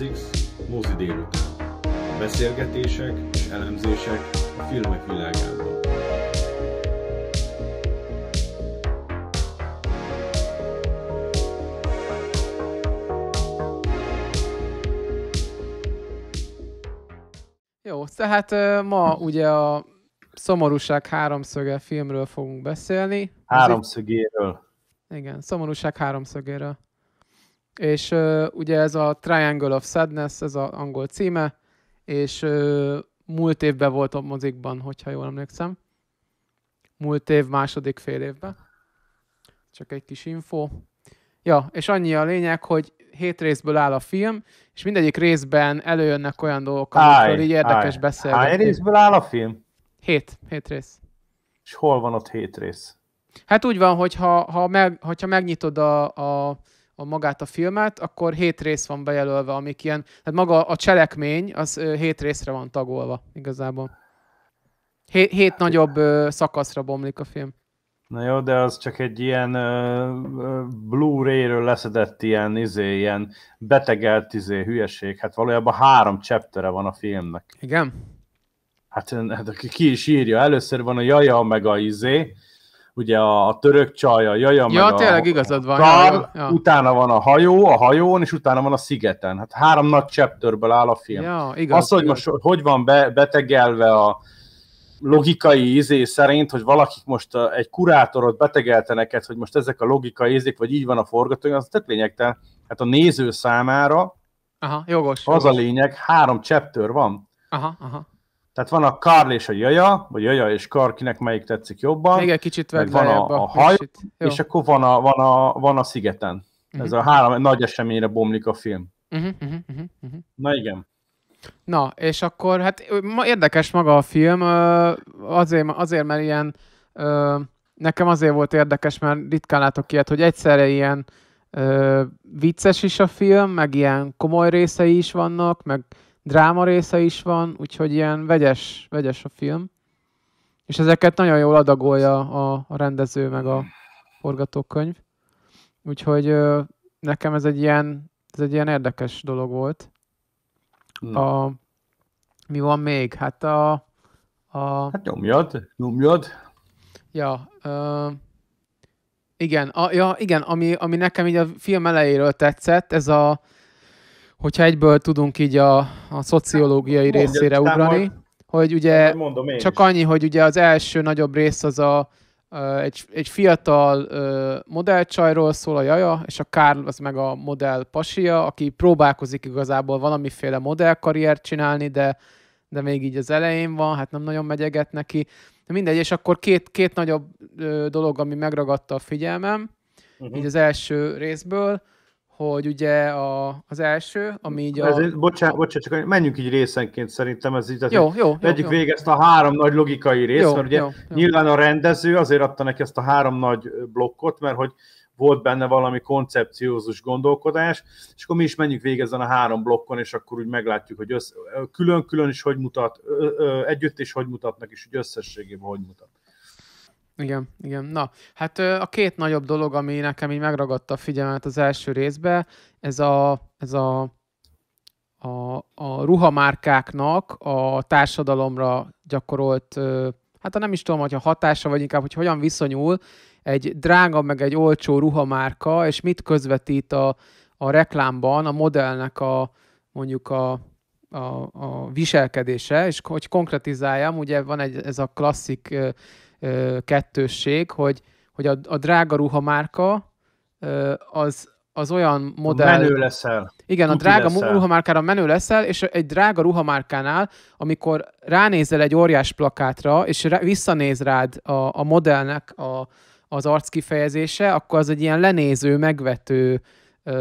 Moziz mozi délután. beszélgetések és elemzések a filmek világából. Jó, tehát ma ugye a Szomorúság háromszöge filmről fogunk beszélni. Háromszögéről. Igen, Szomorúság háromszögéről. És uh, ugye ez a Triangle of Sadness, ez az angol címe, és uh, múlt évben volt a mozikban, hogyha jól emlékszem. Múlt év második fél évben. Csak egy kis info. Ja, és annyi a lényeg, hogy hét részből áll a film, és mindegyik részben előjönnek olyan dolgok, amikről így érdekes állj. beszélgetni. Hány részből áll a film? Hét, hét rész. És hol van ott hét rész? Hát úgy van, hogy ha, ha meg, hogyha megnyitod a, a a magát a filmet, akkor hét rész van bejelölve, amik ilyen, tehát maga a cselekmény, az hét részre van tagolva igazából. Hét, hét nagyobb ö, szakaszra bomlik a film. Na jó, de az csak egy ilyen Blu-ray-ről leszedett ilyen, izé, ilyen betegelt izé, hülyeség. Hát valójában három cseptere van a filmnek. Igen? Hát, hát ki is írja. Először van a jaja meg a izé, ugye a, a török csaj, a jaja, ja, meg tényleg a, igazad van. Kar, ja, ja. utána van a hajó, a hajón, és utána van a szigeten. Hát három nagy chapterből áll a film. Ja, igaz, Az, hogy igaz. most hogy van be, betegelve a logikai izé szerint, hogy valakik most egy kurátorot betegelte neked, hogy most ezek a logikai izék, vagy így van a forgatókönyv, az tett lényegtelen. Hát a néző számára Aha, jogos, az jogos. a lényeg, három chapter van. Aha, aha. Tehát van a Karl és a Jaja, vagy Jaja és Karl, kinek melyik tetszik jobban. Még egy kicsit meg van a, a haj, és akkor van a, van a, van a szigeten. Uh-huh. Ez mhm. a három nagy eseményre bomlik a film. Uh-huh, uh-huh, uh-huh. Na igen. Na, és akkor hát ma érdekes maga a film, azért, azért mert ilyen, nekem azért volt érdekes, mert ritkán látok ilyet, hogy egyszerre ilyen vicces is a film, meg ilyen komoly részei is vannak, meg dráma része is van, úgyhogy ilyen vegyes, vegyes a film. És ezeket nagyon jól adagolja a, a rendező meg a forgatókönyv. Úgyhogy ö, nekem ez egy ilyen, ez egy ilyen érdekes dolog volt. Hmm. A, mi van még? Hát a... a... Hát nyomjad, nyomjad. Ja, ö, igen, a, ja, igen ami, ami nekem így a film elejéről tetszett, ez a, hogyha egyből tudunk így a, a szociológiai Mondja, részére ugrani, majd, hogy ugye csak is. annyi, hogy ugye az első nagyobb rész az a egy, egy fiatal modellcsajról szól a jaja, és a Karl az meg a modell pasia, aki próbálkozik igazából valamiféle modellkarriert csinálni, de, de még így az elején van, hát nem nagyon megyeget neki. De mindegy, és akkor két, két nagyobb dolog, ami megragadta a figyelmem, uh-huh. így az első részből, hogy ugye a, az első, ami így a... Ez, bocsánat, bocsánat, csak menjünk így részenként szerintem. Ez így, tehát jó, jó, vegyük jó, végig ezt a három nagy logikai részt, jó, mert ugye jó, jó. nyilván a rendező azért adta neki ezt a három nagy blokkot, mert hogy volt benne valami koncepciózus gondolkodás, és akkor mi is menjünk végig ezen a három blokkon, és akkor úgy meglátjuk, hogy össz, külön-külön is hogy mutat, együtt is hogy mutatnak, és úgy összességében hogy mutat. Igen, igen. Na, hát a két nagyobb dolog, ami nekem így megragadta a figyelmet az első részbe, ez a, ez a, a, a ruhamárkáknak a társadalomra gyakorolt, hát nem is tudom, hogy a hatása, vagy inkább, hogy hogyan viszonyul egy drága, meg egy olcsó ruhamárka, és mit közvetít a, a reklámban a modellnek a mondjuk a, a, a viselkedése, és hogy konkretizáljam, ugye van egy, ez a klasszik ö, kettősség, hogy, hogy a, a drága ruha ö, az, az olyan modell... Menő leszel. Igen, a drága leszel. ruhamárkára menő leszel, és egy drága ruhamárkánál, amikor ránézel egy óriás plakátra, és rá, visszanéz rád a, a modellnek a, az arckifejezése, akkor az egy ilyen lenéző, megvető ö,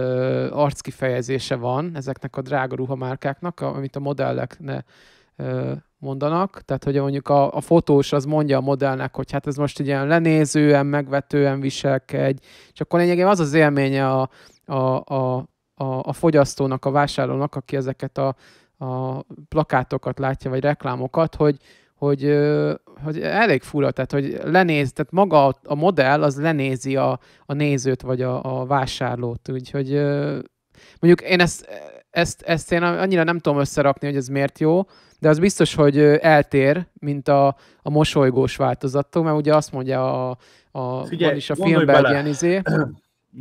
arckifejezése van ezeknek a drága ruhamárkáknak, amit a modellek ne, ö, mondanak, tehát hogy mondjuk a, a fotós az mondja a modellnek, hogy hát ez most egy ilyen lenézően, megvetően viselkedj, és akkor lényegében az az élménye a, a, a, a, a fogyasztónak, a vásárlónak, aki ezeket a, a plakátokat látja, vagy reklámokat, hogy, hogy, hogy elég fura, tehát hogy lenéz, tehát maga a modell az lenézi a, a nézőt, vagy a, a vásárlót, úgyhogy mondjuk én ezt, ezt, ezt én annyira nem tudom összerakni, hogy ez miért jó, de az biztos, hogy eltér, mint a, a mosolygós változattól, mert ugye azt mondja a, a Figyelj, is a filmben ilyen izé.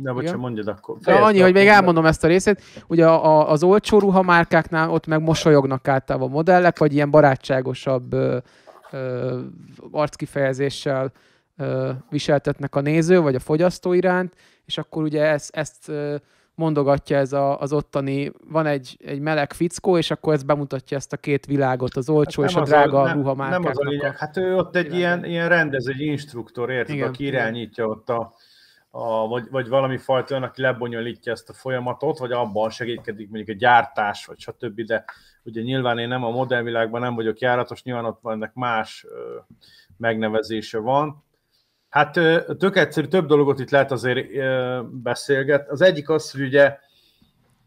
Na, vagy mondjad akkor. De annyi, hogy még elmondom ezt a részét. Ugye a, a, az olcsó ruhamárkáknál ott meg mosolyognak általában a modellek, vagy ilyen barátságosabb ö, ö, arckifejezéssel ö, viseltetnek a néző, vagy a fogyasztó iránt, és akkor ugye ezt, ezt ö, mondogatja ez a, az ottani, van egy, egy meleg fickó, és akkor ez bemutatja ezt a két világot, az olcsó hát és a drága a, ruha nem, nem az a lényeg, hát ő ott egy ilyen, ilyen rendező, egy instruktor, érted, igen, aki irányítja igen. ott a, a, vagy, vagy valami fajta olyan, aki lebonyolítja ezt a folyamatot, vagy abban segítkedik mondjuk a gyártás, vagy stb. De ugye nyilván én nem a modellvilágban nem vagyok járatos, nyilván ott ennek más megnevezése van, Hát tök egyszerű, több dologot itt lehet azért beszélget. Az egyik az, hogy ugye,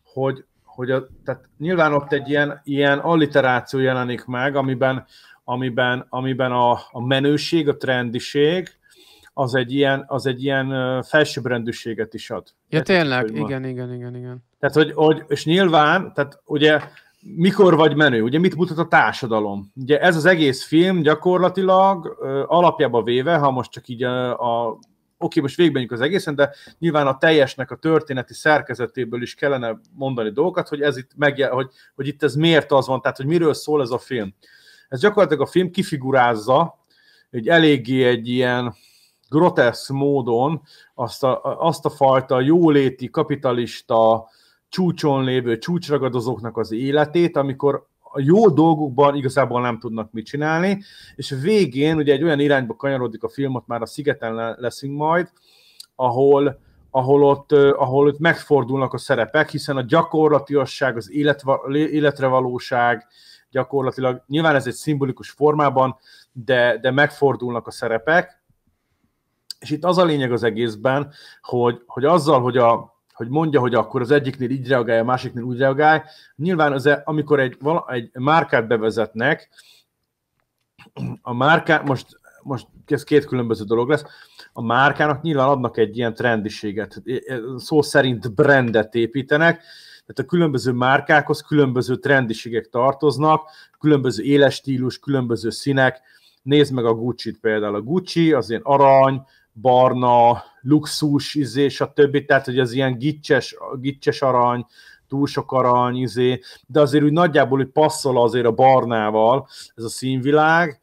hogy, hogy a, tehát nyilván ott egy ilyen, ilyen alliteráció jelenik meg, amiben, amiben, amiben a, a menőség, a trendiség, az egy ilyen, az egy ilyen felsőbbrendűséget is ad. Ja, Érted, tényleg, igen, igen, igen, igen. Tehát, hogy, hogy, és nyilván, tehát ugye mikor vagy menő, ugye mit mutat a társadalom. Ugye ez az egész film gyakorlatilag alapjába véve, ha most csak így a, a oké, most végbenjük az egészen, de nyilván a teljesnek a történeti szerkezetéből is kellene mondani dolgokat, hogy, ez itt megjel, hogy, hogy itt ez miért az van, tehát hogy miről szól ez a film. Ez gyakorlatilag a film kifigurázza, egy eléggé egy ilyen grotesz módon azt a, azt a fajta jóléti, kapitalista, csúcson lévő csúcsragadozóknak az életét, amikor a jó dolgukban igazából nem tudnak mit csinálni, és végén ugye egy olyan irányba kanyarodik a filmot, már a szigeten leszünk majd, ahol, ahol, ott, ahol ott megfordulnak a szerepek, hiszen a gyakorlatiasság, az életva, életre valóság, gyakorlatilag nyilván ez egy szimbolikus formában, de, de megfordulnak a szerepek, és itt az a lényeg az egészben, hogy, hogy azzal, hogy a, hogy mondja, hogy akkor az egyiknél így reagálj, a másiknél úgy reagálj. Nyilván az, e- amikor egy, vala, egy márkát bevezetnek, a márkát, most, most ez két különböző dolog lesz, a márkának nyilván adnak egy ilyen trendiséget, e- szó szerint brandet építenek, tehát a különböző márkákhoz különböző trendiségek tartoznak, különböző éles stílus, különböző színek, nézd meg a Gucci-t például, a Gucci az ilyen arany, barna, luxus, izé, többi Tehát, hogy az ilyen gicses, gicses arany, túl sok arany, izé, de azért úgy nagyjából hogy passzol azért a barnával ez a színvilág,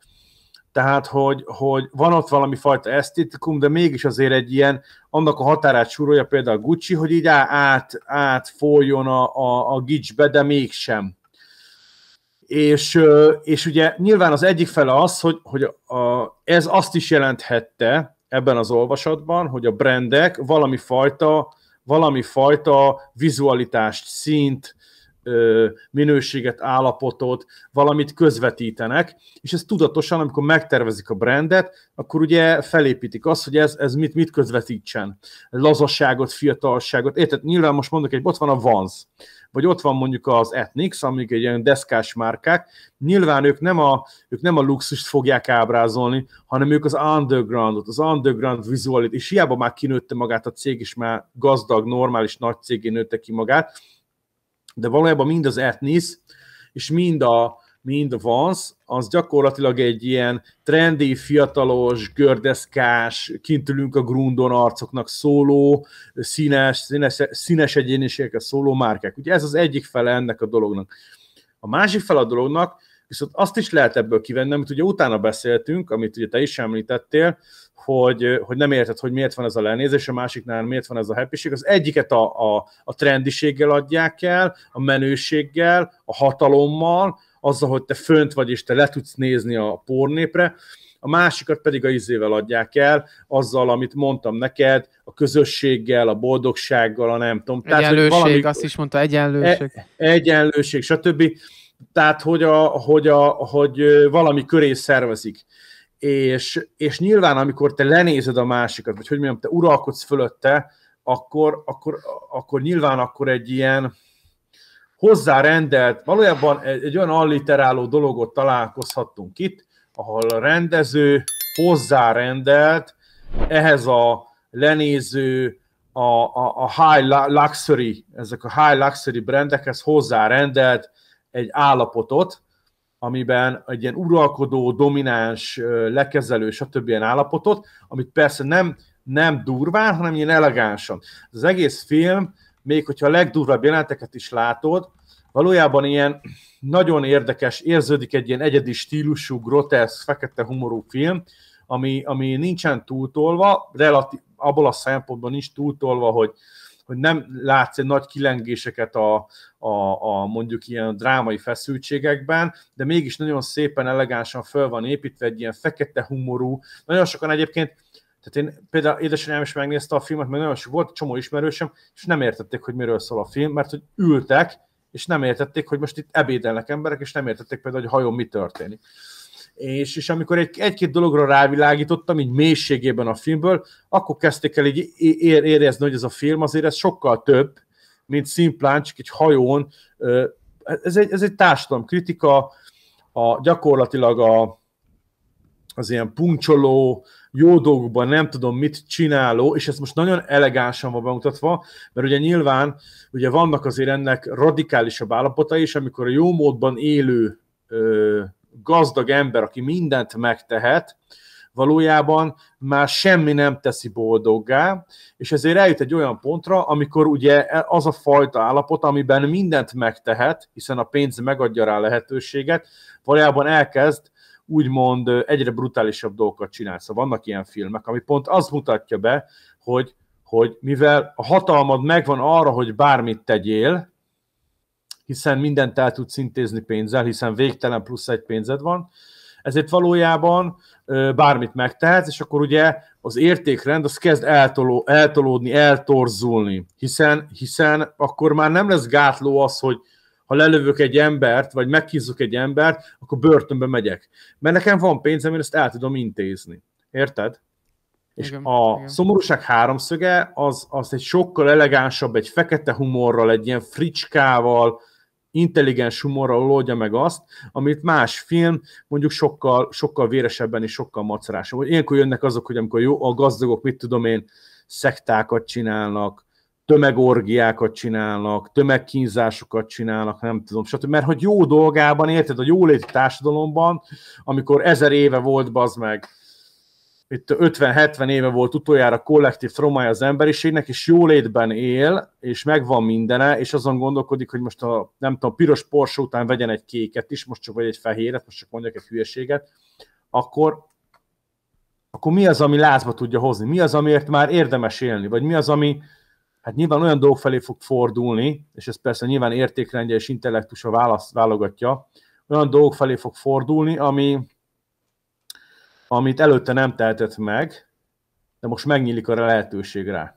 tehát, hogy, hogy van ott valami fajta esztétikum, de mégis azért egy ilyen, annak a határát súrolja például a Gucci, hogy így át, átfoljon a, a, a gicsbe, de mégsem. És, és ugye nyilván az egyik fele az, hogy, hogy a, ez azt is jelenthette, ebben az olvasatban, hogy a brendek valami fajta, valami fajta vizualitást, szint, minőséget, állapotot, valamit közvetítenek, és ez tudatosan, amikor megtervezik a brandet, akkor ugye felépítik azt, hogy ez, ez mit, mit közvetítsen. lazasságot, fiatalságot, érted? Nyilván most mondok egy, ott van a Vans, vagy ott van mondjuk az Etnix, amik egy ilyen deszkás márkák, nyilván ők nem a, ők nem a luxust fogják ábrázolni, hanem ők az undergroundot, az underground vizualit, és hiába már kinőtte magát a cég, és már gazdag, normális nagy cégén nőtte ki magát, de valójában mind az Etnis, és mind a, mind a vans az gyakorlatilag egy ilyen trendi, fiatalos, gördeszkás, kintülünk a grundon arcoknak szóló, színes, színes, színes egyéniségekkel szóló márkák. Ugye ez az egyik fele ennek a dolognak. A másik fele a dolognak, viszont azt is lehet ebből kivenni, amit ugye utána beszéltünk, amit ugye te is említettél, hogy, hogy nem érted, hogy miért van ez a lenézés, a másiknál miért van ez a happység. Az egyiket a, a, a trendiséggel adják el, a menőséggel, a hatalommal, azzal, hogy te fönt vagy, és te le tudsz nézni a pornépre, a másikat pedig a izével adják el, azzal, amit mondtam neked, a közösséggel, a boldogsággal, a nem tudom. egyenlőség, Tehát, valami, azt is mondta, egyenlőség. E, egyenlőség, stb. Tehát, hogy, a, hogy, a, hogy valami köré szervezik és, és nyilván, amikor te lenézed a másikat, vagy hogy mondjam, te uralkodsz fölötte, akkor, akkor, akkor nyilván akkor egy ilyen hozzárendelt, valójában egy, egy olyan alliteráló dologot találkozhattunk itt, ahol a rendező hozzárendelt ehhez a lenéző, a, a, a high luxury, ezek a high luxury brendekhez hozzárendelt egy állapotot, amiben egy ilyen uralkodó, domináns, lekezelő, stb. ilyen állapotot, amit persze nem, nem durván, hanem ilyen elegánsan. Az egész film, még hogyha a legdurvább jeleneteket is látod, valójában ilyen nagyon érdekes, érződik egy ilyen egyedi stílusú, groteszk fekete humorú film, ami, ami nincsen túltolva, relatív, abból a szempontból nincs túltolva, hogy hogy nem látsz egy nagy kilengéseket a, a, a mondjuk ilyen drámai feszültségekben, de mégis nagyon szépen, elegánsan föl van építve egy ilyen fekete humorú, nagyon sokan egyébként tehát én például édesanyám is megnézte a filmet, meg nagyon sok volt, csomó ismerősöm, és nem értették, hogy miről szól a film, mert hogy ültek, és nem értették, hogy most itt ebédelnek emberek, és nem értették például, hogy hajón mi történik és, és amikor egy, egy-két dologra rávilágítottam, így mélységében a filmből, akkor kezdték el így ér, érezni, hogy ez a film azért ez sokkal több, mint szimplán csak egy hajón. Ez egy, ez egy társadalom kritika, a, gyakorlatilag a, az ilyen puncsoló, jó dolgokban nem tudom mit csináló, és ez most nagyon elegánsan van bemutatva, mert ugye nyilván ugye vannak azért ennek radikálisabb állapotai is, amikor a jó módban élő ö, gazdag ember, aki mindent megtehet, valójában már semmi nem teszi boldoggá, és ezért eljut egy olyan pontra, amikor ugye az a fajta állapot, amiben mindent megtehet, hiszen a pénz megadja rá lehetőséget, valójában elkezd úgymond egyre brutálisabb dolgokat csinálni. Szóval vannak ilyen filmek, ami pont azt mutatja be, hogy, hogy mivel a hatalmad megvan arra, hogy bármit tegyél, hiszen mindent el tudsz intézni pénzzel, hiszen végtelen plusz egy pénzed van, ezért valójában bármit megtehetsz, és akkor ugye az értékrend az kezd eltoló, eltolódni, eltorzulni, hiszen, hiszen akkor már nem lesz gátló az, hogy ha lelövök egy embert, vagy megkízzuk egy embert, akkor börtönbe megyek. Mert nekem van pénzem, én ezt el tudom intézni. Érted? És a igen. szomorúság háromszöge az, az egy sokkal elegánsabb, egy fekete humorral, egy ilyen fricskával, intelligens humorral oldja meg azt, amit más film mondjuk sokkal, sokkal véresebben és sokkal macerásabb. Ilyenkor jönnek azok, hogy amikor jó, a gazdagok, mit tudom én, szektákat csinálnak, tömegorgiákat csinálnak, tömegkínzásokat csinálnak, nem tudom, stb. Mert hogy jó dolgában, érted, a jóléti társadalomban, amikor ezer éve volt, bazd meg, itt 50-70 éve volt utoljára kollektív traumája az emberiségnek, és jólétben él, és megvan mindene, és azon gondolkodik, hogy most a, nem tudom, piros Porsche után vegyen egy kéket is, most csak vagy egy fehéret, most csak mondjak egy hülyeséget, akkor, akkor mi az, ami lázba tudja hozni? Mi az, amiért már érdemes élni? Vagy mi az, ami, hát nyilván olyan dolgok felé fog fordulni, és ez persze nyilván értékrendje és intellektusa válasz, válogatja, olyan dolgok felé fog fordulni, ami, amit előtte nem tehetett meg, de most megnyílik a lehetőség rá.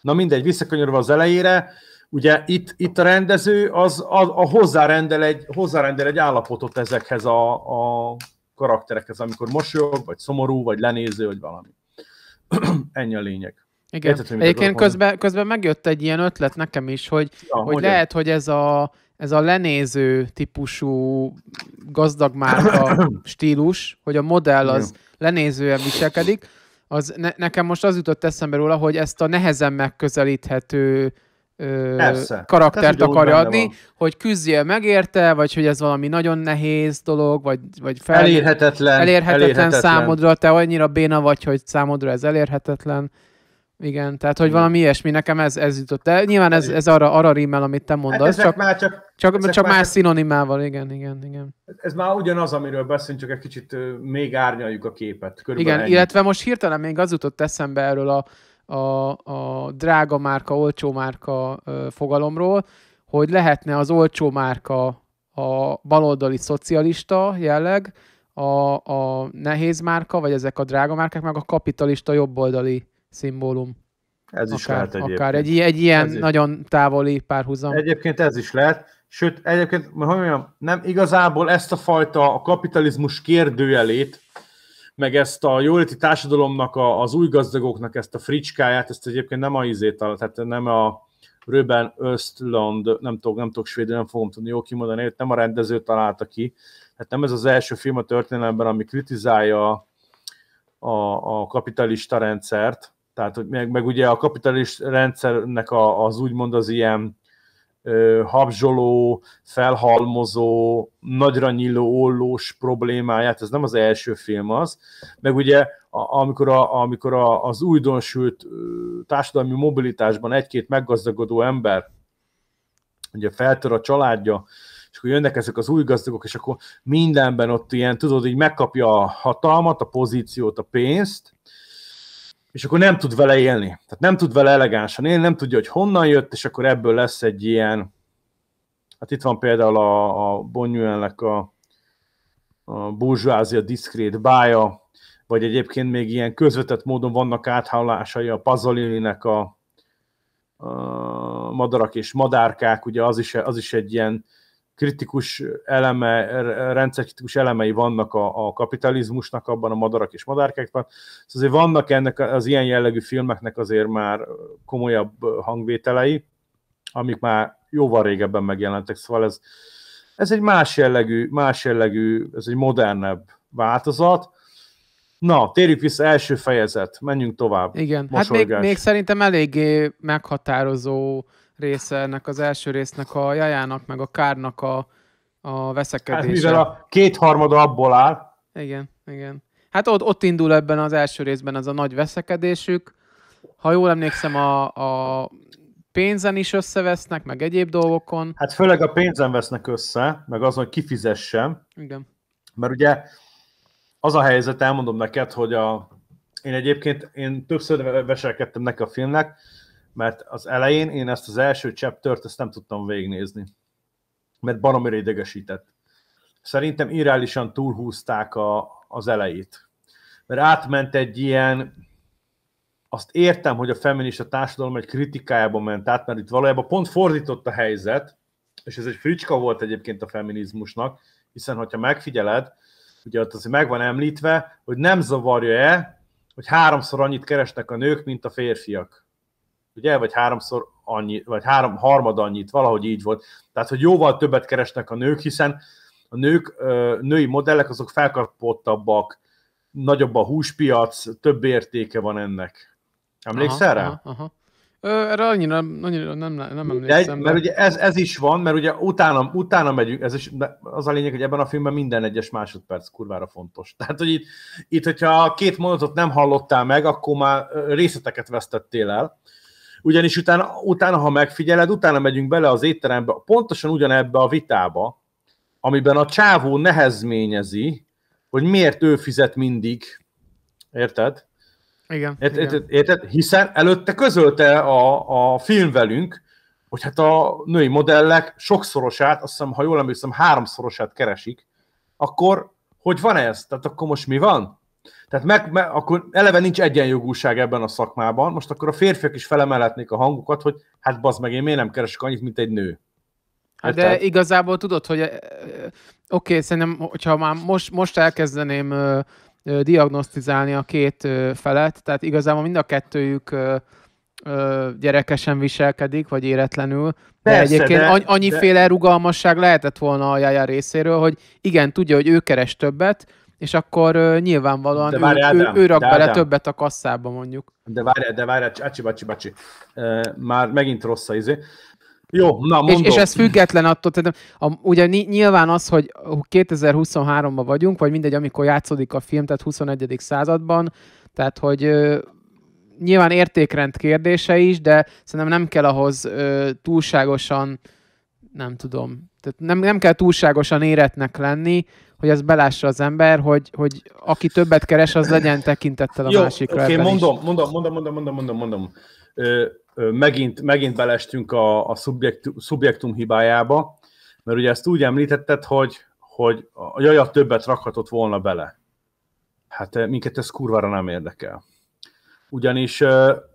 Na mindegy, visszakanyarva az elejére, ugye itt, itt a rendező az, a, a hozzárendel, egy, hozzárendel egy állapotot ezekhez a, a karakterekhez, amikor mosolyog, vagy szomorú, vagy lenéző, vagy valami. Ennyi a lényeg. Igen. Egyébként közben, közben megjött egy ilyen ötlet nekem is, hogy, ja, hogy lehet, hogy ez a ez a lenéző típusú gazdag márka stílus, hogy a modell az lenézően viselkedik, az ne, nekem most az jutott eszembe róla, hogy ezt a nehezen megközelíthető ö, karaktert karaktert akarja adni, van. hogy küzdjél megérte, vagy hogy ez valami nagyon nehéz dolog, vagy, vagy fel... elérhetetlen, elérhetetlen, elérhetetlen számodra, te annyira béna vagy, hogy számodra ez elérhetetlen. Igen, tehát hogy valami ilyesmi, nekem ez, ez jutott De Nyilván ez, ez arra, arra rímel, amit te mondasz. Hát ezek csak... már csak csak, csak már más szinonimával, igen, igen, igen. Ez már ugyanaz, amiről beszélünk, csak egy kicsit még árnyaljuk a képet. Körülbelül igen, ennyi. illetve most hirtelen még az jutott eszembe erről a, a, a drága márka, olcsó márka fogalomról, hogy lehetne az olcsó márka a baloldali szocialista jelleg, a, a nehéz márka, vagy ezek a drága márkák, meg a kapitalista jobboldali szimbólum. Ez is lehet egyébként. Akár egy, egy ilyen ez nagyon távoli párhuzam. Egyébként ez is lehet. Sőt, egyébként, hogy mondjam, nem igazából ezt a fajta a kapitalizmus kérdőjelét, meg ezt a jóléti társadalomnak, a, az új gazdagoknak ezt a fricskáját, ezt egyébként nem a izét, tehát nem a Röben Östlund, nem tudok, nem tudok svédül, nem fogom tudni jó kimondani, őt nem a rendező találta ki, tehát nem ez az első film a történelemben, ami kritizálja a, a, a kapitalista rendszert, tehát meg, meg ugye a kapitalista rendszernek a, az úgymond az ilyen habzsoló, felhalmozó, nagyra nyíló ollós problémáját, ez nem az első film az, meg ugye a, amikor, a, amikor a, az újdonsült társadalmi mobilitásban egy-két meggazdagodó ember ugye feltör a családja, és akkor jönnek ezek az új gazdagok, és akkor mindenben ott ilyen, tudod, így megkapja a hatalmat, a pozíciót, a pénzt, és akkor nem tud vele élni. Tehát nem tud vele elegánsan élni, nem tudja, hogy honnan jött, és akkor ebből lesz egy ilyen, hát itt van például a, a Bonnyuelnek a, a Bourgeoisia diszkrét bája, vagy egyébként még ilyen közvetett módon vannak áthallásai a Pazolini-nek a, a madarak és madárkák, ugye az is, az is egy ilyen kritikus eleme, rendszerkritikus elemei vannak a, a kapitalizmusnak abban a madarak és madárkákban. Szóval azért vannak ennek az ilyen jellegű filmeknek azért már komolyabb hangvételei, amik már jóval régebben megjelentek, szóval ez, ez egy más jellegű, más jellegű, ez egy modernebb változat. Na, térjük vissza, első fejezet, menjünk tovább. Igen, Mosolgás. hát még, még szerintem eléggé meghatározó része ennek az első résznek a jajának, meg a kárnak a, a veszekedése. Hát mivel a kétharmada abból áll. Igen, igen. Hát ott, ott indul ebben az első részben ez a nagy veszekedésük. Ha jól emlékszem, a, a pénzen is összevesznek, meg egyéb dolgokon. Hát főleg a pénzen vesznek össze, meg azon, hogy kifizessem. Igen. Mert ugye az a helyzet, elmondom neked, hogy a, én egyébként én többször veselkedtem neki a filmnek, mert az elején én ezt az első chaptert ezt nem tudtam végignézni, mert baromira idegesített. Szerintem irreálisan túlhúzták a, az elejét, mert átment egy ilyen, azt értem, hogy a feminista társadalom egy kritikájába ment át, mert itt valójában pont fordított a helyzet, és ez egy fricska volt egyébként a feminizmusnak, hiszen ha megfigyeled, ugye ott azért meg van említve, hogy nem zavarja-e, hogy háromszor annyit keresnek a nők, mint a férfiak ugye, vagy háromszor annyi, vagy három, harmad annyit, valahogy így volt. Tehát, hogy jóval többet keresnek a nők, hiszen a nők, női modellek azok felkapottabbak, nagyobb a húspiac, több értéke van ennek. Emlékszel aha, rá? Aha, aha. Ö, erre annyira, annyira nem, nem emlékszem. De, mert de... ugye ez, ez is van, mert ugye utána, utána megyünk, ez is, de az a lényeg, hogy ebben a filmben minden egyes másodperc kurvára fontos. Tehát, hogy itt, itt hogyha a két mondatot nem hallottál meg, akkor már részleteket vesztettél el ugyanis utána, utána, ha megfigyeled, utána megyünk bele az étterembe, pontosan ugyanebbe a vitába, amiben a csávó nehezményezi, hogy miért ő fizet mindig. Érted? Igen. Érted? igen. érted? Hiszen előtte közölte a, a film velünk, hogy hát a női modellek sokszorosát, azt hiszem, ha jól emlékszem, háromszorosát keresik, akkor hogy van ez? Tehát akkor most mi van? Tehát meg, meg, akkor eleve nincs egyenjogúság ebben a szakmában, most akkor a férfiak is felemelhetnék a hangukat, hogy hát bazd meg, én miért nem keresek annyit, mint egy nő. Hát de tehát... igazából tudod, hogy eh, eh, oké, okay, szerintem, hogyha már most, most elkezdeném ö, ö, diagnosztizálni a két ö, felet, tehát igazából mind a kettőjük ö, ö, gyerekesen viselkedik, vagy éretlenül. Persze, de egyébként de, annyi, annyiféle de... rugalmasság lehetett volna a Jaja részéről, hogy igen, tudja, hogy ő keres többet, és akkor uh, nyilvánvalóan de várjá, ő, ő, ő rak de bele többet a kasszába mondjuk. De várj, de várj, acsi, bacsi, bacsi. Uh, már megint rossz a izé. Jó, na mondom. És, és ez független attól, tehát a, ugye nyilván az, hogy 2023-ban vagyunk, vagy mindegy, amikor játszódik a film, tehát 21. században, tehát hogy ö, nyilván értékrend kérdése is, de szerintem nem kell ahhoz ö, túlságosan, nem tudom, tehát nem, nem kell túlságosan éretnek lenni, hogy ezt belássa az ember, hogy, hogy aki többet keres, az legyen tekintettel a Jó, másikra. Oké, okay, mondom, mondom, mondom, mondom, mondom, mondom, mondom. megint, megint belestünk a, a szubjektum, szubjektum hibájába, mert ugye ezt úgy említetted, hogy, hogy a jaja többet rakhatott volna bele. Hát minket ez kurvára nem érdekel. Ugyanis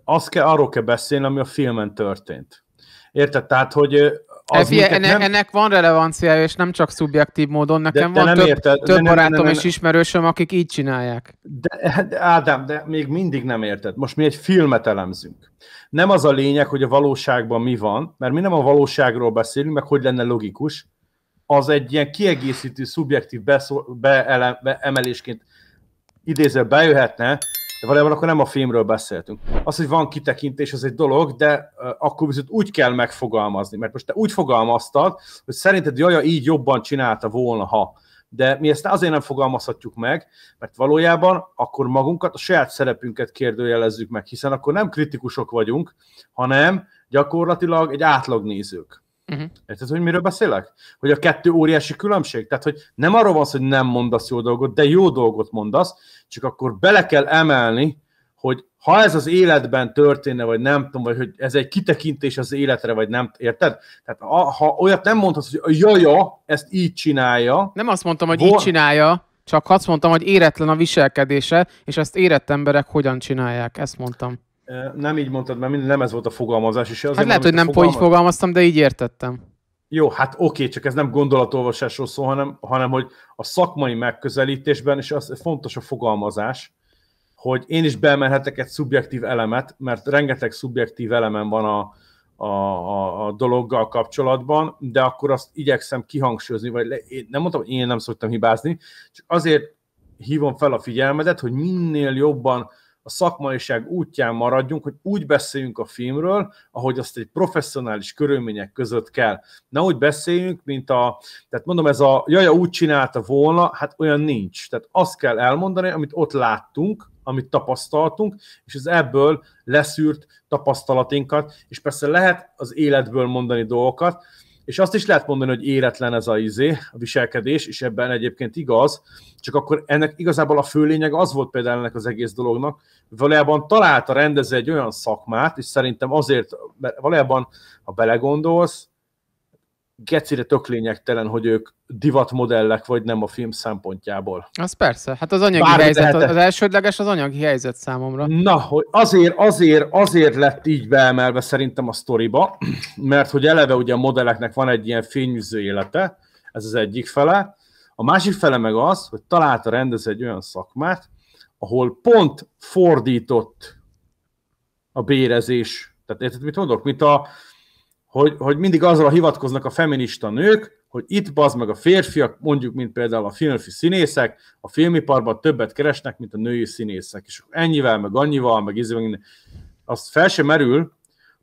az kell, arról kell beszélni, ami a filmen történt. Érted? Tehát, hogy az Fie, ennek, nem... ennek van relevancia, és nem csak szubjektív módon. Nekem de, van de több, érted, több de nem, barátom nem, nem, és ismerősöm, akik így csinálják. De, de, hát, Ádám, de még mindig nem érted. Most mi egy filmet elemzünk. Nem az a lényeg, hogy a valóságban mi van, mert mi nem a valóságról beszélünk, meg hogy lenne logikus. Az egy ilyen kiegészítő, szubjektív beszó, beele, beemelésként idéző bejöhetne, de valójában akkor nem a filmről beszéltünk. Az, hogy van kitekintés, az egy dolog, de akkor viszont úgy kell megfogalmazni, mert most te úgy fogalmaztad, hogy szerinted Jaja így jobban csinálta volna, ha de mi ezt azért nem fogalmazhatjuk meg, mert valójában akkor magunkat, a saját szerepünket kérdőjelezzük meg, hiszen akkor nem kritikusok vagyunk, hanem gyakorlatilag egy átlagnézők. Uh-huh. Érted, hogy miről beszélek? Hogy a kettő óriási különbség? Tehát, hogy nem arról van szó, hogy nem mondasz jó dolgot, de jó dolgot mondasz, csak akkor bele kell emelni, hogy ha ez az életben történne, vagy nem tudom, vagy hogy ez egy kitekintés az életre, vagy nem, érted? Tehát a, ha olyat nem mondhatsz, hogy jaja, ezt így csinálja. Nem azt mondtam, hogy vol- így csinálja, csak azt mondtam, hogy éretlen a viselkedése, és ezt érett emberek hogyan csinálják, ezt mondtam. Nem így mondtad, mert nem ez volt a fogalmazás. És azért hát lehet, hogy nem fogalmaz... így fogalmaztam, de így értettem. Jó, hát oké, csak ez nem gondolatolvasásról szól, hanem, hanem hogy a szakmai megközelítésben, és az fontos a fogalmazás, hogy én is bemerhetek egy szubjektív elemet, mert rengeteg szubjektív elemen van a, a, a, a dologgal kapcsolatban, de akkor azt igyekszem kihangsúlyozni, vagy le, én nem mondtam, hogy én nem szoktam hibázni, csak azért hívom fel a figyelmedet, hogy minél jobban a szakmaiság útján maradjunk, hogy úgy beszéljünk a filmről, ahogy azt egy professzionális körülmények között kell. Ne úgy beszéljünk, mint a, tehát mondom, ez a jaja úgy csinálta volna, hát olyan nincs. Tehát azt kell elmondani, amit ott láttunk, amit tapasztaltunk, és az ebből leszűrt tapasztalatinkat, és persze lehet az életből mondani dolgokat, és azt is lehet mondani, hogy éretlen ez a izé, a viselkedés, és ebben egyébként igaz, csak akkor ennek igazából a fő lényeg az volt például ennek az egész dolognak, valójában találta rendező egy olyan szakmát, és szerintem azért, valójában, ha belegondolsz, gecire tök lényegtelen, hogy ők divatmodellek vagy nem a film szempontjából. Az persze, hát az anyagi Bármi helyzet, lehetett. az elsődleges az anyagi helyzet számomra. Na, hogy azért, azért, azért lett így beemelve szerintem a sztoriba, mert hogy eleve ugye a modelleknek van egy ilyen fényűző élete, ez az egyik fele. A másik fele meg az, hogy találta rendez egy olyan szakmát, ahol pont fordított a bérezés. Tehát érted, mit mondok? Mint a, hogy, hogy mindig azra hivatkoznak a feminista nők, hogy itt bazd meg a férfiak, mondjuk, mint például a filmfi színészek, a filmiparban többet keresnek, mint a női színészek. És ennyivel, meg annyival, meg ízve, meg azt fel sem merül,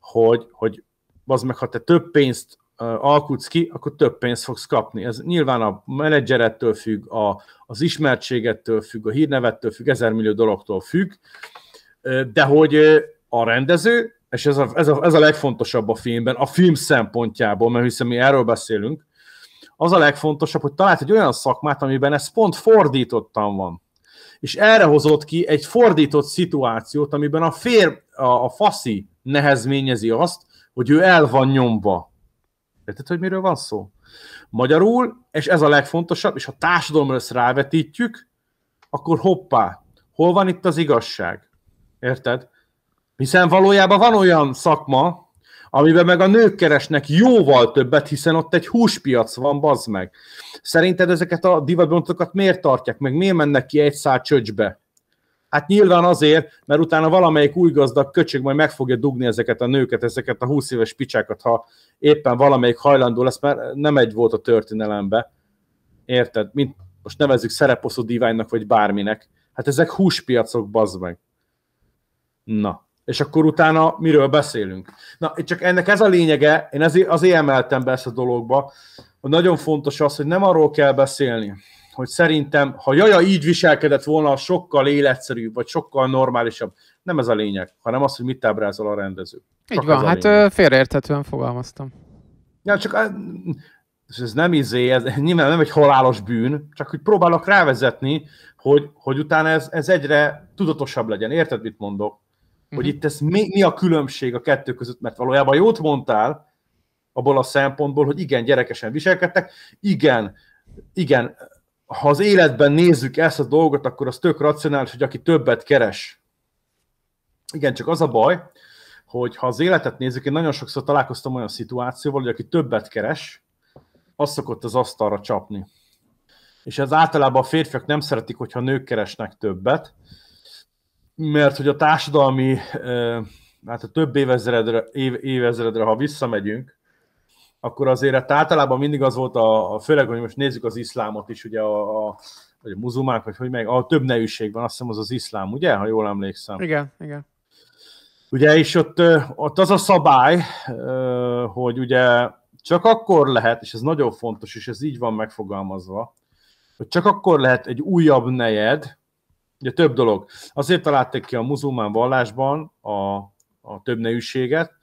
hogy, hogy bazd meg, ha te több pénzt uh, alkutsz ki, akkor több pénzt fogsz kapni. Ez nyilván a menedzserettől függ, a, az ismertségettől függ, a hírnevettől függ, ezer millió dologtól függ, uh, de hogy uh, a rendező és ez a, ez, a, ez a legfontosabb a filmben, a film szempontjából, mert hiszen mi erről beszélünk, az a legfontosabb, hogy talált egy olyan szakmát, amiben ez pont fordítottan van. És erre hozott ki egy fordított szituációt, amiben a fér, a, a faszi nehezményezi azt, hogy ő el van nyomva. Érted, hogy miről van szó? Magyarul, és ez a legfontosabb, és ha társadalomra ezt rávetítjük, akkor hoppá, hol van itt az igazság? Érted? Hiszen valójában van olyan szakma, amiben meg a nők keresnek jóval többet, hiszen ott egy húspiac van, bazd meg. Szerinted ezeket a divatbontokat miért tartják, meg miért mennek ki egy szár csöcsbe? Hát nyilván azért, mert utána valamelyik új gazdag köcsög majd meg fogja dugni ezeket a nőket, ezeket a 20 éves picsákat, ha éppen valamelyik hajlandó lesz, mert nem egy volt a történelembe. Érted? Mint most nevezzük szereposzó diványnak, vagy bárminek. Hát ezek húspiacok, bazd meg. Na, és akkor utána miről beszélünk. Na, csak ennek ez a lényege, én azért, azért emeltem be ezt a dologba, hogy nagyon fontos az, hogy nem arról kell beszélni, hogy szerintem, ha Jaja így viselkedett volna, sokkal életszerűbb, vagy sokkal normálisabb. Nem ez a lényeg, hanem az, hogy mit ábrázol a rendező. Csak így van, hát félreérthetően fogalmaztam. Ja, csak és ez nem izé, ez nyilván nem egy halálos bűn, csak hogy próbálok rávezetni, hogy, hogy utána ez, ez egyre tudatosabb legyen. Érted, mit mondok? hogy mhm. itt ez mi, mi a különbség a kettő között, mert valójában jót mondtál, abból a szempontból, hogy igen, gyerekesen viselkedtek, igen, igen, ha az életben nézzük ezt a dolgot, akkor az tök racionális, hogy aki többet keres. Igen, csak az a baj, hogy ha az életet nézzük, én nagyon sokszor találkoztam olyan szituációval, hogy aki többet keres, az szokott az asztalra csapni. És ez általában a férfiak nem szeretik, hogyha nők keresnek többet, mert hogy a társadalmi, hát a több évezredre, év, évezredre ha visszamegyünk, akkor azért hát általában mindig az volt, a, a, főleg, hogy most nézzük az iszlámot is, ugye a, a vagy a muzumák, vagy hogy meg, a több neűség van, azt hiszem az az iszlám, ugye, ha jól emlékszem. Igen, igen. Ugye, és ott, ott az a szabály, hogy ugye csak akkor lehet, és ez nagyon fontos, és ez így van megfogalmazva, hogy csak akkor lehet egy újabb nejed Ugye több dolog. Azért találták ki a muzulmán vallásban a, a több nejűséget,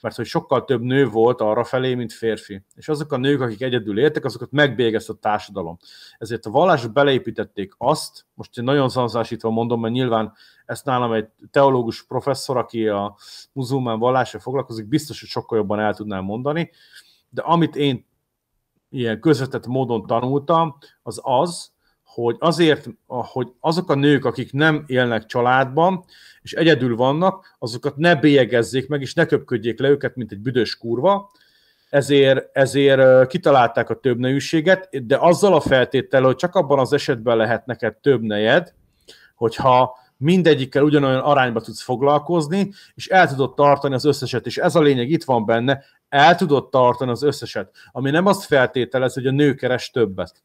mert hogy sokkal több nő volt arra felé, mint férfi. És azok a nők, akik egyedül éltek, azokat megbégezt a társadalom. Ezért a vallásba beleépítették azt, most én nagyon zanzásítva mondom, mert nyilván ezt nálam egy teológus professzor, aki a muzulmán vallással foglalkozik, biztos, hogy sokkal jobban el tudnám mondani, de amit én ilyen közvetett módon tanultam, az az, hogy azért, hogy azok a nők, akik nem élnek családban, és egyedül vannak, azokat ne bélyegezzék meg, és ne köpködjék le őket, mint egy büdös kurva, ezért, ezért kitalálták a több nőséget, de azzal a feltétel, hogy csak abban az esetben lehet neked több nejed, hogyha mindegyikkel ugyanolyan arányba tudsz foglalkozni, és el tudod tartani az összeset, és ez a lényeg itt van benne, el tudod tartani az összeset, ami nem azt feltételez, hogy a nő keres többet.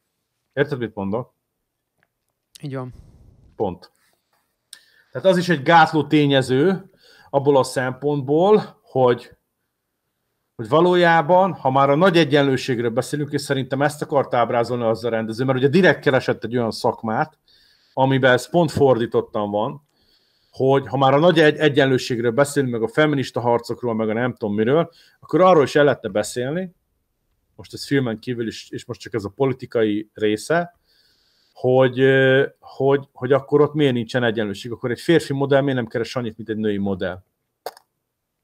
Érted, mit mondok? Így van. Pont. Tehát az is egy gátló tényező abból a szempontból, hogy, hogy valójában, ha már a nagy egyenlőségről beszélünk, és szerintem ezt akart ábrázolni az a rendező, mert ugye direkt keresett egy olyan szakmát, amiben ez pont fordítottan van, hogy ha már a nagy egy egyenlőségről beszélünk, meg a feminista harcokról, meg a nem tudom miről, akkor arról is el lehetne beszélni, most ez filmen kívül is, és most csak ez a politikai része, hogy, hogy, hogy akkor ott miért nincsen egyenlőség, akkor egy férfi modell miért nem keres annyit, mint egy női modell.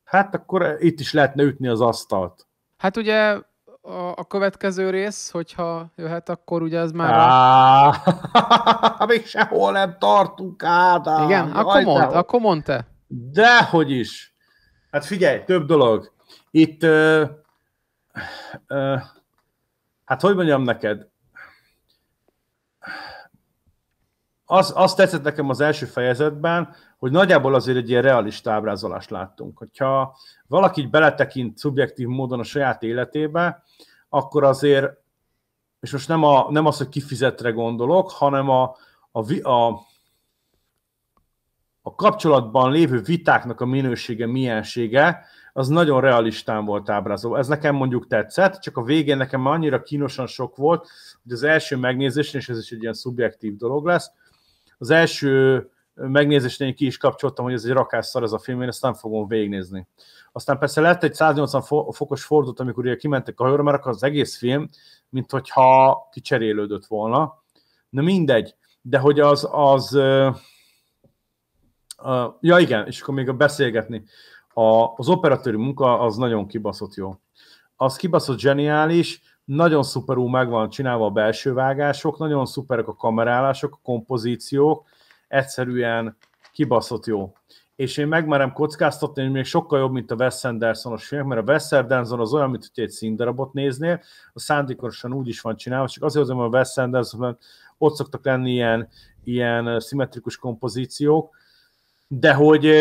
Hát akkor itt is lehetne ütni az asztalt. Hát ugye a, a következő rész, hogyha jöhet, akkor ugye ez már... Á, a... még sehol nem tartunk, Ádám! Igen, Jaj, akkor mondd, de... akkor mondd te. Dehogy is! Hát figyelj, több dolog. Itt... Ö, ö, hát hogy mondjam neked? az, az tetszett nekem az első fejezetben, hogy nagyjából azért egy ilyen realista ábrázolást láttunk. Hogyha valaki így beletekint szubjektív módon a saját életébe, akkor azért, és most nem, a, nem az, hogy kifizetre gondolok, hanem a, a, a, a kapcsolatban lévő vitáknak a minősége, miensége, az nagyon realistán volt ábrázolva. Ez nekem mondjuk tetszett, csak a végén nekem annyira kínosan sok volt, hogy az első megnézésnél és ez is egy ilyen szubjektív dolog lesz, az első megnézésnél ki is kapcsoltam, hogy ez egy rakás szar ez a film, én ezt nem fogom végignézni. Aztán persze lett egy 180 fokos fordult, amikor ugye kimentek a hajóra, mert akkor az egész film, mint hogyha kicserélődött volna. Na mindegy, de hogy az, az uh, uh, ja igen, és akkor még a beszélgetni. A, az operatőri munka az nagyon kibaszott jó. Az kibaszott zseniális, nagyon szuperú meg van csinálva a belső vágások, nagyon szuperek a kamerálások, a kompozíciók, egyszerűen kibaszott jó. És én megmerem kockáztatni, hogy még sokkal jobb, mint a Wes Andersonos film, mert a Wes Anderson az olyan, mint hogy egy színdarabot néznél, a szándékosan úgy is van csinálva, csak azért, hogy a Wes Anderson, ott szoktak lenni ilyen, ilyen szimmetrikus kompozíciók, de hogy,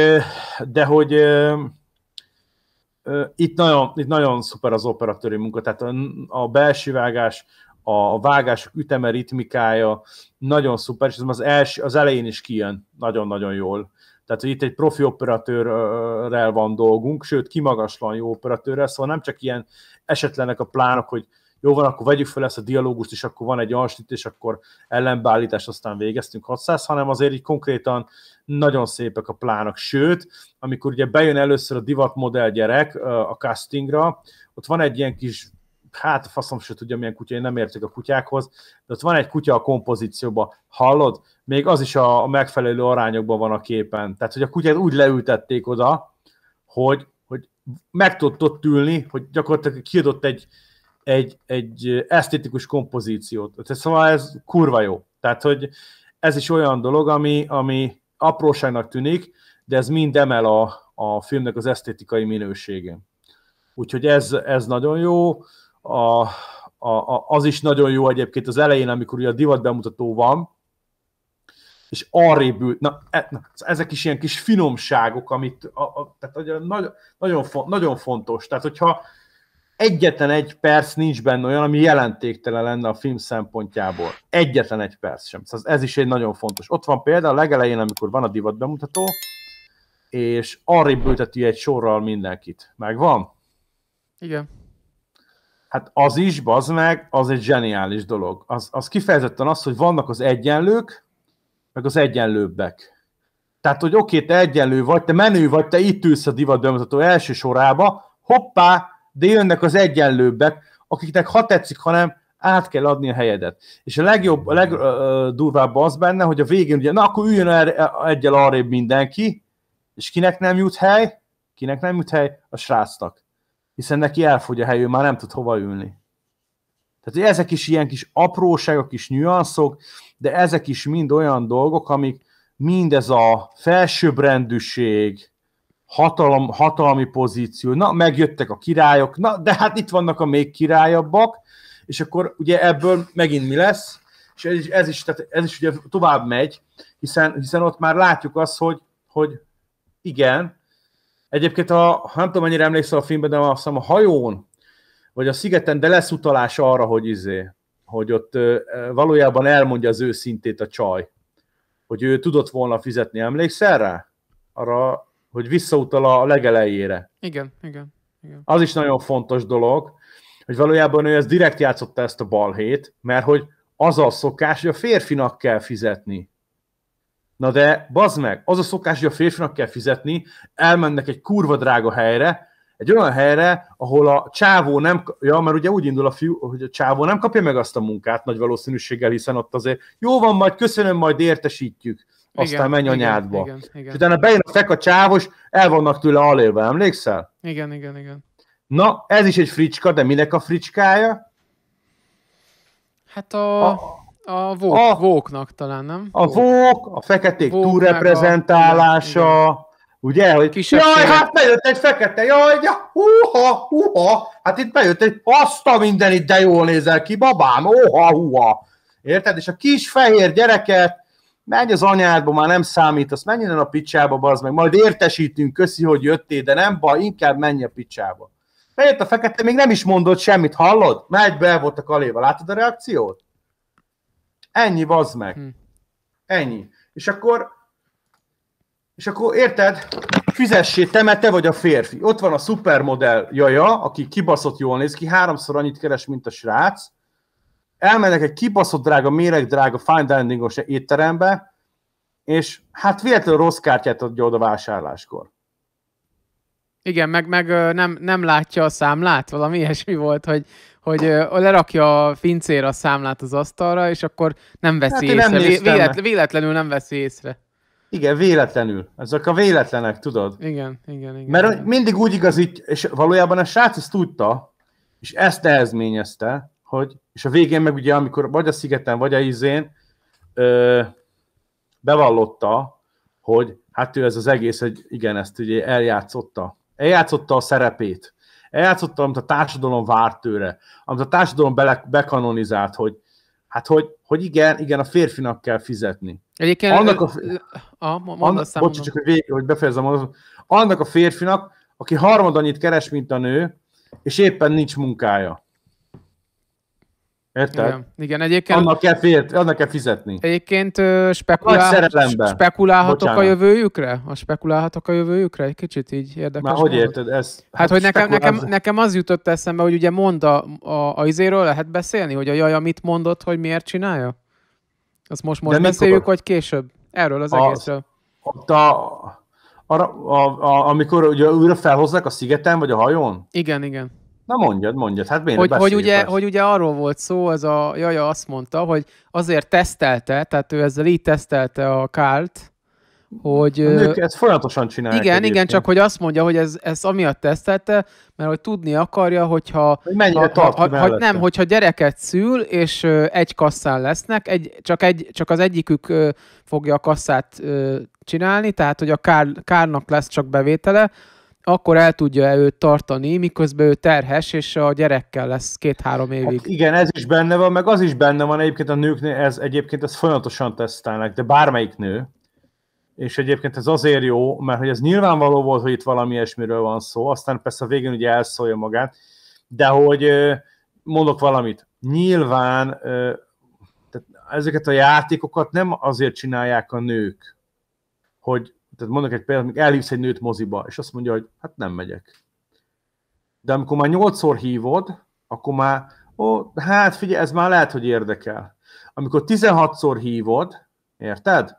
de hogy itt nagyon, itt nagyon szuper az operatőri munka, tehát a, a belső vágás, a vágások üteme, ritmikája nagyon szuper, és az, első az elején is kijön nagyon-nagyon jól. Tehát, hogy itt egy profi operatőrrel van dolgunk, sőt, kimagaslan jó operatőrrel, szóval nem csak ilyen esetlenek a plánok, hogy jó van, akkor vegyük fel ezt a dialógust, és akkor van egy alsít, és akkor ellenbeállítás, aztán végeztünk 600, hanem azért így konkrétan nagyon szépek a plánok, sőt, amikor ugye bejön először a divatmodell gyerek a castingra, ott van egy ilyen kis hát faszom se tudja milyen kutya, én nem értek a kutyákhoz, de ott van egy kutya a kompozícióban, hallod? Még az is a, megfelelő arányokban van a képen. Tehát, hogy a kutyát úgy leültették oda, hogy, hogy meg tudott ülni, hogy gyakorlatilag kiadott egy, egy, egy esztétikus kompozíciót. Tehát szóval ez kurva jó. Tehát, hogy ez is olyan dolog, ami, ami apróságnak tűnik, de ez mind emel a, a filmnek az esztétikai minőségén. Úgyhogy ez, ez nagyon jó. A, a, a, az is nagyon jó egyébként az elején, amikor ugye a divat bemutató van, és arrébb ült. Na, e, na, ezek is ilyen kis finomságok, amit a, a, tehát, nagy, nagyon, fon, nagyon fontos. Tehát, hogyha egyetlen egy perc nincs benne olyan, ami jelentéktelen lenne a film szempontjából. Egyetlen egy perc sem. Szóval ez is egy nagyon fontos. Ott van például a legelején, amikor van a divat bemutató, és arra ülteti egy sorral mindenkit. Megvan? Igen. Hát az is, bazd meg, az egy zseniális dolog. Az, az kifejezetten az, hogy vannak az egyenlők, meg az egyenlőbbek. Tehát, hogy oké, te egyenlő vagy, te menő vagy, te itt ülsz a divat bemutató első sorába, hoppá, de jönnek az egyenlőbbek, akiknek ha tetszik, hanem át kell adni a helyedet. És a legjobb, a legdurvább az benne, hogy a végén ugye, na akkor üljön el, e, egyel arrébb mindenki, és kinek nem jut hely? Kinek nem jut hely? A srácnak. Hiszen neki elfogy a hely, ő már nem tud hova ülni. Tehát hogy ezek is ilyen kis apróságok, kis nüanszok, de ezek is mind olyan dolgok, amik mindez a felsőbbrendűség, hatalom, hatalmi pozíció, na, megjöttek a királyok, na, de hát itt vannak a még királyabbak, és akkor ugye ebből megint mi lesz, és ez is, ez is, tehát ez is ugye tovább megy, hiszen, hiszen ott már látjuk azt, hogy, hogy igen, egyébként a, nem tudom, mennyire emlékszel a filmben, de azt hiszem a hajón, vagy a szigeten, de lesz utalás arra, hogy izé, hogy ott valójában elmondja az őszintét a csaj, hogy ő tudott volna fizetni, emlékszel rá? Arra hogy visszautal a legelejére. Igen, igen, igen. Az is nagyon fontos dolog, hogy valójában ő ezt direkt játszotta ezt a balhét, mert hogy az a szokás, hogy a férfinak kell fizetni. Na de, bazd meg, az a szokás, hogy a férfinak kell fizetni, elmennek egy kurva drága helyre, egy olyan helyre, ahol a csávó nem, ja, mert ugye úgy indul a fiú, hogy a csávó nem kapja meg azt a munkát nagy valószínűséggel, hiszen ott azért jó van, majd köszönöm, majd értesítjük aztán igen, menj anyádba. Igen, igen, igen. És utána bejön a feka csávos, el vannak tőle alélve, emlékszel? Igen, igen, igen. Na, ez is egy fricska, de minek a fricskája? Hát a... a a vók, a, vóknak talán, nem? A vók, a feketék vók túlreprezentálása, a... ugye? Hogy, Kisebb jaj, szépen. hát bejött egy fekete, jaj, ja, húha, húha, hát itt bejött egy, azt a mindenit, de jól nézel ki, babám, óha, húha. Érted? És a kis fehér gyereket menj az anyádba, már nem számít, azt menj a picsába, bazd meg, majd értesítünk, köszi, hogy jöttél, de nem baj, inkább menj a picsába. Bejött a fekete, még nem is mondott semmit, hallod? Megy be, volt a kaléva, látod a reakciót? Ennyi, bazd meg. Hm. Ennyi. És akkor és akkor érted, fizessé te, mert te vagy a férfi. Ott van a szupermodell jaja, aki kibaszott jól néz ki, háromszor annyit keres, mint a srác, elmennek egy kibaszott drága, méreg drága, fine diningos étterembe, és hát véletlenül rossz kártyát adja oda vásárláskor. Igen, meg, meg nem, nem látja a számlát, valami ilyesmi volt, hogy, hogy lerakja a fincér a számlát az asztalra, és akkor nem veszi hát észre. Nem véletlenül nem veszi észre. Igen, véletlenül. Ezek a véletlenek, tudod? Igen, igen, igen. Mert igen. mindig úgy igazít, és valójában a srác ezt tudta, és ezt nehezményezte, hogy, és a végén meg ugye, amikor vagy a szigeten, vagy a izén ö, bevallotta, hogy hát ő ez az egész, egy, igen, ezt ugye eljátszotta. Eljátszotta a szerepét. Eljátszotta, amit a társadalom várt tőle. Amit a társadalom bele, bekanonizált, hogy hát hogy, hogy igen, igen, a férfinak kell fizetni. Egyébként... Annak a, a, annak, csak hogy, végig, hogy befejezem, annak a férfinak, aki harmad annyit keres, mint a nő, és éppen nincs munkája. Érted? Igen, igen egyébként... Annak kell, fért, annak kell fizetni. Egyébként spekulál, spekulálhatok Bocsánat. a jövőjükre? A spekulálhatok a jövőjükre? Egy kicsit így érdekes. Már hogy érted ezt? Hát, hát hogy nekem, nekem, nekem, az jutott eszembe, hogy ugye mond a, a, a izéről lehet beszélni, hogy a jaja mit mondott, hogy miért csinálja? Az most, most De beszéljük, mikor? hogy később. Erről az, az egészről. Ott a, a, a, a, amikor ugye újra felhozzák a szigeten, vagy a hajón? Igen, igen. Na mondjad, mondjad, hát miért hogy, hogy, ugye, persze. hogy ugye arról volt szó, ez a jaja azt mondta, hogy azért tesztelte, tehát ő ezzel így tesztelte a kárt, hogy... A ezt folyamatosan csinálják. Igen, egyébként. igen, csak hogy azt mondja, hogy ez, ez amiatt tesztelte, mert hogy tudni akarja, hogyha... Hogy mennyire ha, ha, ha, ha, Nem, hogyha gyereket szül, és egy kasszán lesznek, egy, csak, egy, csak az egyikük fogja a kasszát csinálni, tehát hogy a kár, kárnak lesz csak bevétele, akkor el tudja őt tartani, miközben ő terhes, és a gyerekkel lesz két-három hát évig. Hát igen, ez is benne van, meg az is benne van egyébként a nőknél, ez egyébként ez folyamatosan tesztelnek, de bármelyik nő, és egyébként ez azért jó, mert hogy ez nyilvánvaló volt, hogy itt valami ilyesmiről van szó, aztán persze a végén ugye elszólja magát, de hogy mondok valamit, nyilván tehát ezeket a játékokat nem azért csinálják a nők, hogy tehát mondok egy példát, amikor elhívsz egy nőt moziba, és azt mondja, hogy hát nem megyek. De amikor már nyolcszor hívod, akkor már, ó, hát figyelj, ez már lehet, hogy érdekel. Amikor 16-szor hívod, érted?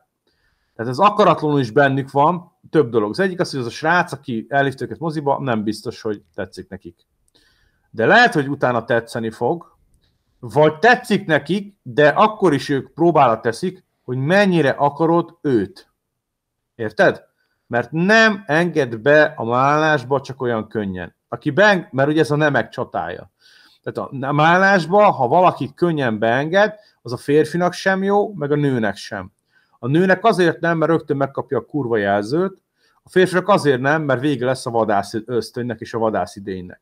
Tehát ez akaratlanul is bennük van, több dolog. Az egyik az, hogy az a srác, aki elhívta őket moziba, nem biztos, hogy tetszik nekik. De lehet, hogy utána tetszeni fog, vagy tetszik nekik, de akkor is ők próbálat teszik, hogy mennyire akarod őt. Érted? Mert nem enged be a mállásba csak olyan könnyen. Aki beng, mert ugye ez a nemek csatája. Tehát a mállásba, ha valakit könnyen beenged, az a férfinak sem jó, meg a nőnek sem. A nőnek azért nem, mert rögtön megkapja a kurva jelzőt, a férfiak azért nem, mert vége lesz a vadász ösztönnek és a vadász idénynek.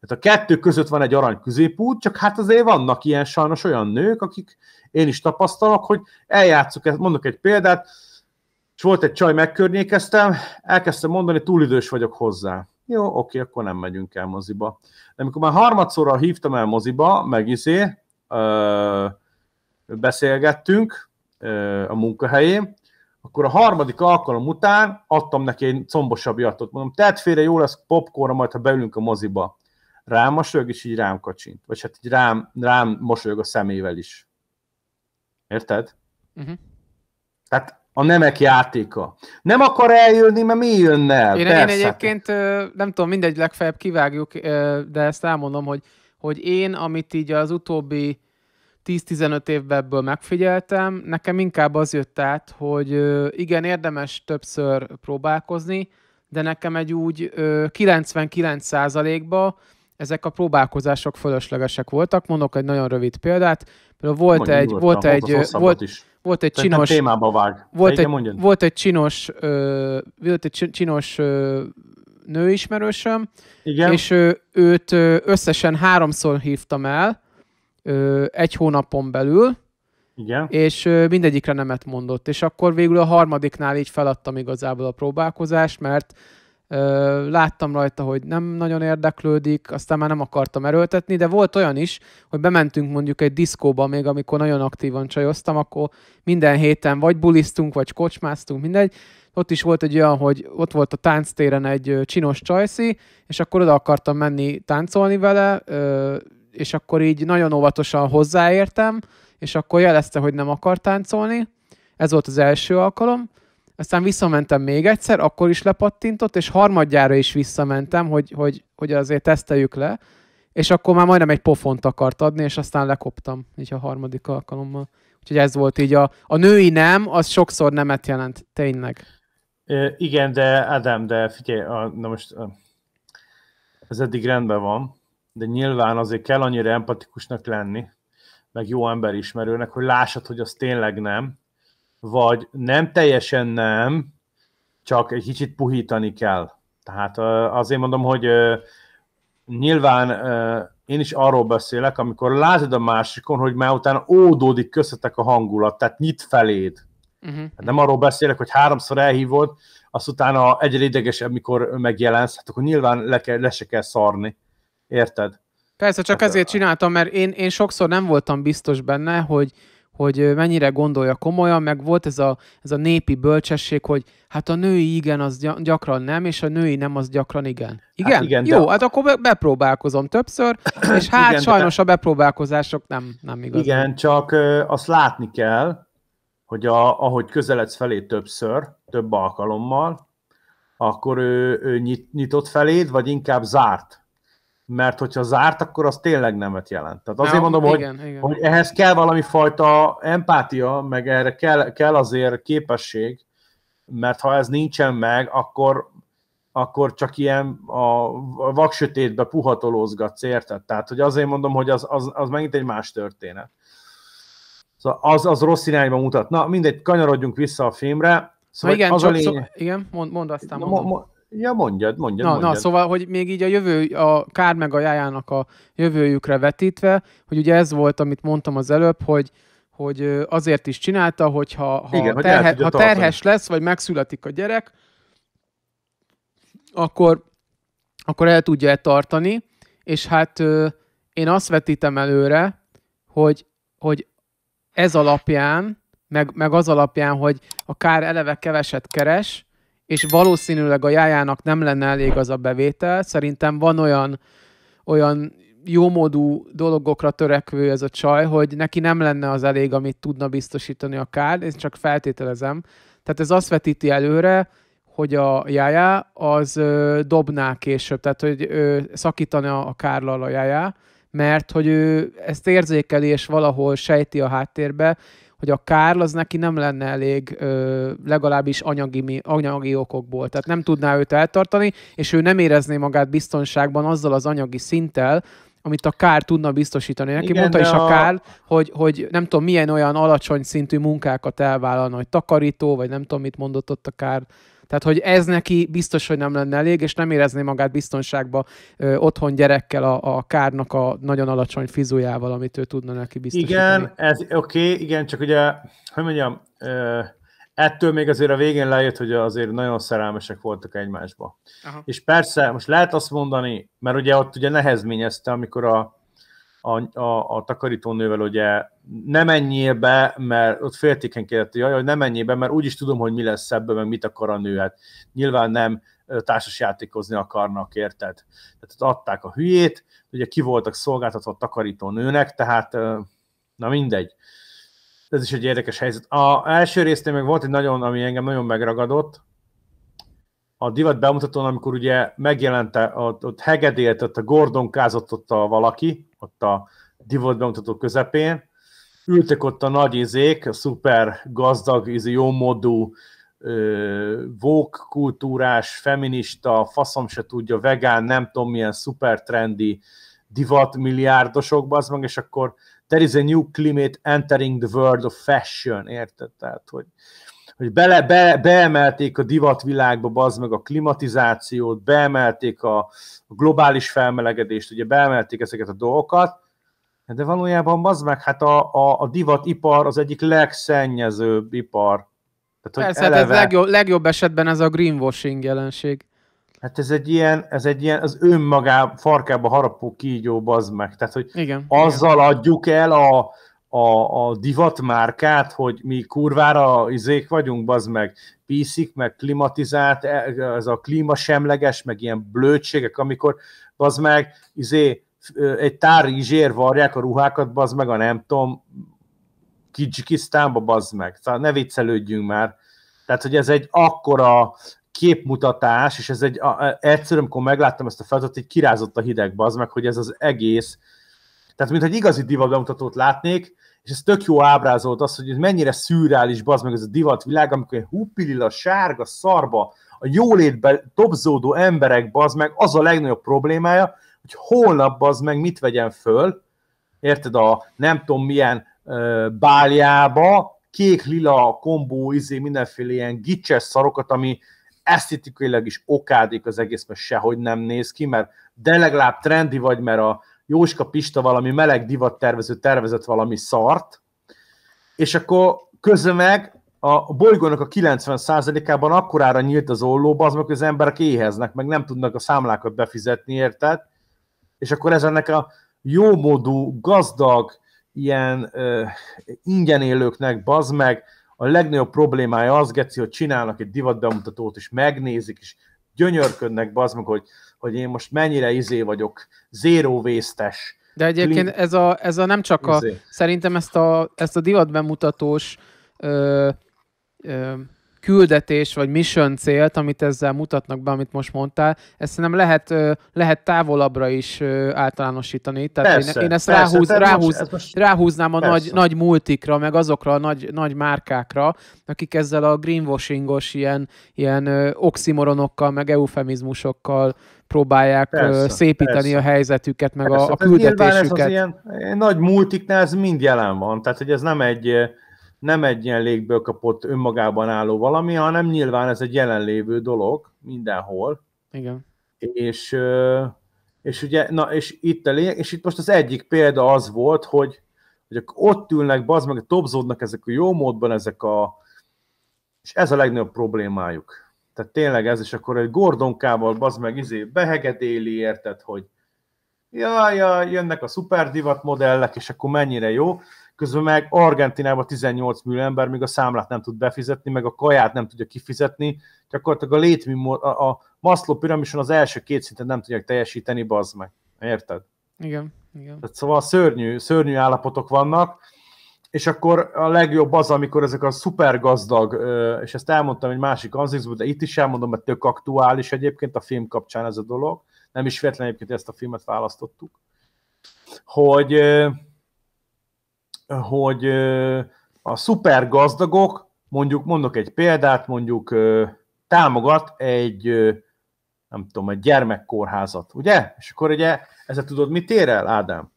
Tehát a kettő között van egy arany középút, csak hát azért vannak ilyen sajnos olyan nők, akik én is tapasztalok, hogy eljátszuk ezt, mondok egy példát, és volt egy csaj, megkörnyékeztem, elkezdtem mondani, túl idős vagyok hozzá. Jó, oké, akkor nem megyünk el moziba. De amikor már harmadszorra hívtam el moziba, meg izé, ö, beszélgettünk ö, a munkahelyén, akkor a harmadik alkalom után adtam neki egy combosabb jatot. Mondom, tedd félre, jó lesz popcornra, majd ha beülünk a moziba. Rám mosolyog, és így rám kacsint. Vagy hát így rám, rám mosolyog a szemével is. Érted? Uh-huh. Mhm. Tehát a nemek játéka. Nem akar eljönni, mert mi jönne el? Én, én egyébként nem tudom, mindegy, legfeljebb kivágjuk, de ezt elmondom, hogy, hogy én, amit így az utóbbi 10-15 évben ebből megfigyeltem, nekem inkább az jött át, hogy igen, érdemes többször próbálkozni, de nekem egy úgy 99%-ba ezek a próbálkozások fölöslegesek voltak. Mondok egy nagyon rövid példát. Például volt Mondjuk, egy, volt egy, volt, volt egy csinos, vág. Volt, egy, volt egy csinos, ö, volt egy csinos ö, nőismerősöm, Igen. és ő, őt összesen háromszor hívtam el ö, egy hónapon belül, igen. És mindegyikre nemet mondott. És akkor végül a harmadiknál így feladtam igazából a próbálkozást, mert láttam rajta, hogy nem nagyon érdeklődik, aztán már nem akartam erőltetni, de volt olyan is, hogy bementünk mondjuk egy diszkóba, még amikor nagyon aktívan csajoztam, akkor minden héten vagy bulisztunk, vagy kocsmáztunk, mindegy. Ott is volt egy olyan, hogy ott volt a tánctéren egy csinos csajszi, és akkor oda akartam menni táncolni vele, és akkor így nagyon óvatosan hozzáértem, és akkor jelezte, hogy nem akar táncolni. Ez volt az első alkalom aztán visszamentem még egyszer, akkor is lepattintott, és harmadjára is visszamentem, hogy, hogy, hogy azért teszteljük le, és akkor már majdnem egy pofont akart adni, és aztán lekoptam, így a harmadik alkalommal. Úgyhogy ez volt így a, a női nem, az sokszor nemet jelent, tényleg. É, igen, de Adam, de figyelj, a, na most a, ez eddig rendben van, de nyilván azért kell annyira empatikusnak lenni, meg jó emberismerőnek, hogy lássad, hogy az tényleg nem, vagy nem teljesen nem, csak egy kicsit puhítani kell. Tehát azért mondom, hogy nyilván én is arról beszélek, amikor látod a másikon, hogy már utána ódódik köztetek a hangulat, tehát nyit feléd. Uh-huh. Nem arról beszélek, hogy háromszor elhívod, azt utána egyre idegesebb, mikor megjelensz, hát akkor nyilván le, kell, le se kell szarni. Érted? Persze, csak hát ezért csináltam, mert én, én sokszor nem voltam biztos benne, hogy hogy mennyire gondolja komolyan, meg volt ez a, ez a népi bölcsesség, hogy hát a női igen, az gyakran nem, és a női nem, az gyakran igen. Igen? Hát igen Jó, de... hát akkor be, bepróbálkozom többször, és hát igen, sajnos de... a bepróbálkozások nem, nem igaz. Igen, csak azt látni kell, hogy a, ahogy közeledsz felé többször, több alkalommal, akkor ő, ő nyit, nyitott feléd, vagy inkább zárt mert hogyha zárt, akkor az tényleg nemet jelent. Tehát azért no, mondom, igen, hogy, igen. hogy ehhez kell valami fajta empátia, meg erre kell, kell azért képesség, mert ha ez nincsen meg, akkor, akkor csak ilyen a vaksötétbe puhatolózgatsz, érted? Tehát, hogy azért mondom, hogy az, az, az megint egy más történet. Szóval az, az rossz irányba mutat. Na, mindegy, kanyarodjunk vissza a filmre. Szóval Na igen, az csak, a lény... szó, igen, mond, mond aztán. Mondom. Ja, mondjad, mondjad, na, mondjad. Na, szóval, hogy még így a jövő, a Kár meg a Jájának a jövőjükre vetítve, hogy ugye ez volt, amit mondtam az előbb, hogy hogy azért is csinálta, hogy ha, ha, Igen, terhe, hogy ha terhes lesz, vagy megszületik a gyerek, akkor, akkor el tudja -e tartani, és hát én azt vetítem előre, hogy, hogy ez alapján, meg, meg az alapján, hogy a kár eleve keveset keres, és valószínűleg a jájának nem lenne elég az a bevétel. Szerintem van olyan, olyan jómódú dologokra törekvő ez a csaj, hogy neki nem lenne az elég, amit tudna biztosítani a kár, én csak feltételezem. Tehát ez azt vetíti előre, hogy a jájá az ö, dobná később, tehát hogy ö, szakítana a kárlal a jájá, mert hogy ő ezt érzékeli, és valahol sejti a háttérbe, hogy a Kárl az neki nem lenne elég ö, legalábbis anyagi, anyagi okokból, tehát nem tudná őt eltartani, és ő nem érezné magát biztonságban azzal az anyagi szinttel, amit a kár tudna biztosítani. Neki Igen, mondta is a, a kár, hogy, hogy nem tudom, milyen olyan alacsony szintű munkákat elvállalna, hogy takarító, vagy nem tudom, mit mondott ott a kár tehát, hogy ez neki biztos, hogy nem lenne elég, és nem érezné magát biztonságba ö, otthon gyerekkel a, a kárnak a nagyon alacsony fizujával, amit ő tudna neki biztosítani. Igen, ez oké, okay, igen, csak ugye, hogy mondjam, ö, ettől még azért a végén lejött, hogy azért nagyon szerelmesek voltak egymásba. Aha. És persze, most lehet azt mondani, mert ugye ott ugye nehezményezte, amikor a a, a, a takarítónővel ugye nem menjél be, mert ott féltéken kérdett, hogy jaj, hogy nem menjél be, mert úgyis tudom, hogy mi lesz ebből, meg mit akar a nő. Hát nyilván nem játékozni akarnak, érted? Tehát adták a hülyét, ugye ki voltak szolgáltatva a takarító nőnek, tehát na mindegy. Ez is egy érdekes helyzet. A első résznél meg volt egy nagyon, ami engem nagyon megragadott, a divat bemutatón, amikor ugye megjelent, ott, ott hegedélt, ott a Gordon kázott ott a valaki, ott a divat bemutató közepén, ültek ott a nagy izék, a szuper gazdag, izé, jó jómodú, vók kultúrás, feminista, faszom se tudja, vegán, nem tudom milyen szuper trendi divat milliárdosokba, az meg, és akkor there is a new climate entering the world of fashion, érted? Tehát, hogy hogy bele, be, beemelték a divatvilágba, bazd meg a klimatizációt, beemelték a, a globális felmelegedést, ugye beemelték ezeket a dolgokat, de valójában bazd meg, hát a, a, a divatipar az egyik legszennyezőbb ipar. Tehát, Persze, eleve... hát ez legjobb, legjobb esetben ez a greenwashing jelenség. Hát ez egy ilyen, ez egy ilyen az önmagá farkába harapó kígyó, bazd meg. Tehát, hogy igen, azzal igen. adjuk el a, a, a divatmárkát, hogy mi kurvára izék vagyunk, bazd meg, píszik, meg klimatizált, e, ez a semleges meg ilyen blödségek, amikor bazd meg, izé, egy tár izsér varják a ruhákat, bazd meg, a nem tudom, Kicsikisztánba, bazd meg. Szóval ne viccelődjünk már. Tehát, hogy ez egy akkora képmutatás, és ez egy, e, egyszerűen, amikor megláttam ezt a feladatot, egy kirázott a hideg, bazd meg, hogy ez az egész tehát, mint egy igazi divat bemutatót látnék, és ez tök jó ábrázolt az, hogy ez mennyire szürreális bazd meg ez a világ, amikor egy húpilila, sárga, szarba, a jólétben topzódó emberek bazd meg, az a legnagyobb problémája, hogy holnap bazd meg mit vegyen föl, érted, a nem tudom milyen ö, báljába, kék-lila kombó, izé, mindenféle ilyen gicses szarokat, ami esztetikailag is okádik az egész, mert sehogy nem néz ki, mert de legalább trendi vagy, mert a, Jóska Pista valami meleg divattervező tervezett valami szart, és akkor közben meg a bolygónak a 90%-ában akkorára nyílt az ollóba, az meg, az emberek éheznek, meg nem tudnak a számlákat befizetni, érted? És akkor ez ennek a jómódú, gazdag, ilyen ö, ingyen élőknek, bazd meg, a legnagyobb problémája az, Geci, hogy csinálnak egy divat bemutatót, és megnézik, és gyönyörködnek, bazd meg, hogy hogy én most mennyire izé vagyok, zéró vésztes. De egyébként ez, a, ez a nem csak a, izé. szerintem ezt a, ezt a divat bemutatós ö, ö, küldetés vagy mission célt, amit ezzel mutatnak be, amit most mondtál, ezt szerintem lehet, lehet távolabbra is általánosítani. Tehát persze, én, én ezt persze, ráhúz, ráhúz, most, most, ráhúznám a nagy, nagy multikra, meg azokra a nagy, nagy márkákra, akik ezzel a greenwashingos ilyen, ilyen oximoronokkal, meg eufemizmusokkal próbálják persze, szépíteni persze. a helyzetüket, meg persze. a, a küldetésüket. Ez, az ilyen nagy multiknál ez mind jelen van, tehát hogy ez nem egy nem egy ilyen légből kapott önmagában álló valami, hanem nyilván ez egy jelenlévő dolog mindenhol. Igen. És, és ugye, na, és itt a lényeg, és itt most az egyik példa az volt, hogy, hogy ott ülnek, bazd meg, topzódnak ezek a jó módban ezek a, és ez a legnagyobb problémájuk tehát tényleg ez, és akkor egy Gordonkával bazd meg, izé, behegedéli, érted, hogy ja, ja, jönnek a szuperdivat modellek, és akkor mennyire jó. Közben meg Argentinában 18 millió ember még a számlát nem tud befizetni, meg a kaját nem tudja kifizetni, gyakorlatilag a létmi, a, a Maszló piramison az első két szinten nem tudják teljesíteni, bazd meg. Érted? Igen, igen. Tehát szóval szörnyű, szörnyű állapotok vannak, és akkor a legjobb az, amikor ezek a szuper gazdag, és ezt elmondtam egy másik anzixból, de itt is elmondom, mert tök aktuális egyébként a film kapcsán ez a dolog, nem is véletlen egyébként ezt a filmet választottuk, hogy, hogy a szuper gazdagok, mondjuk mondok egy példát, mondjuk támogat egy, nem tudom, egy gyermekkórházat, ugye? És akkor ugye ezzel tudod, mit ér el, Ádám?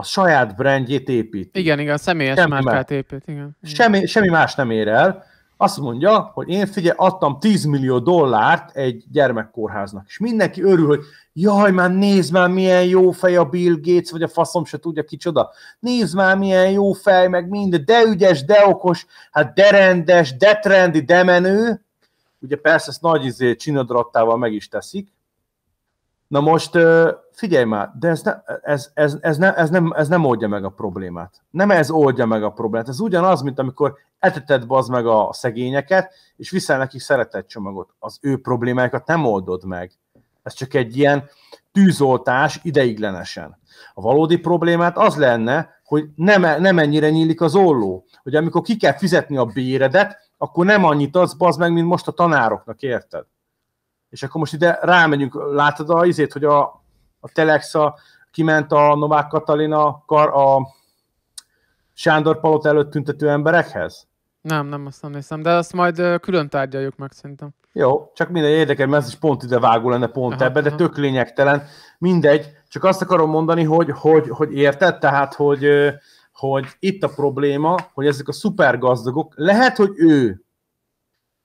a saját brandjét épít. Igen, igen, személyes semmi márkát épít, igen. Semmi, semmi más nem ér el. Azt mondja, hogy én figyelj, adtam 10 millió dollárt egy gyermekkórháznak, és mindenki örül, hogy jaj, már nézd már, milyen jó fej a Bill Gates, vagy a faszom se tudja kicsoda. Nézd már, milyen jó fej, meg mind de ügyes, de okos, hát de rendes, de trendi, de menő. Ugye persze ezt nagy izé csinadrattával meg is teszik, Na most figyelj már, de ez, ne, ez, ez, ez, nem, ez, nem, ez nem oldja meg a problémát. Nem ez oldja meg a problémát. Ez ugyanaz, mint amikor eteted bazd meg a szegényeket, és viszel nekik csomagot. Az ő problémáikat nem oldod meg. Ez csak egy ilyen tűzoltás ideiglenesen. A valódi problémát az lenne, hogy nem, nem ennyire nyílik az olló. Hogy amikor ki kell fizetni a béredet, akkor nem annyit az bazd meg, mint most a tanároknak, érted? És akkor most ide rámegyünk, látod a izét, hogy a, a Telexa kiment a Novák Katalina kar a Sándor Palot előtt tüntető emberekhez? Nem, nem azt nem hiszem, de azt majd külön tárgyaljuk meg szerintem. Jó, csak minden érdekel, mert ez is pont ide vágó lenne pont aha, ebbe, aha. tök lényegtelen. Mindegy, csak azt akarom mondani, hogy, hogy, hogy érted, tehát, hogy, hogy itt a probléma, hogy ezek a szupergazdagok, lehet, hogy ő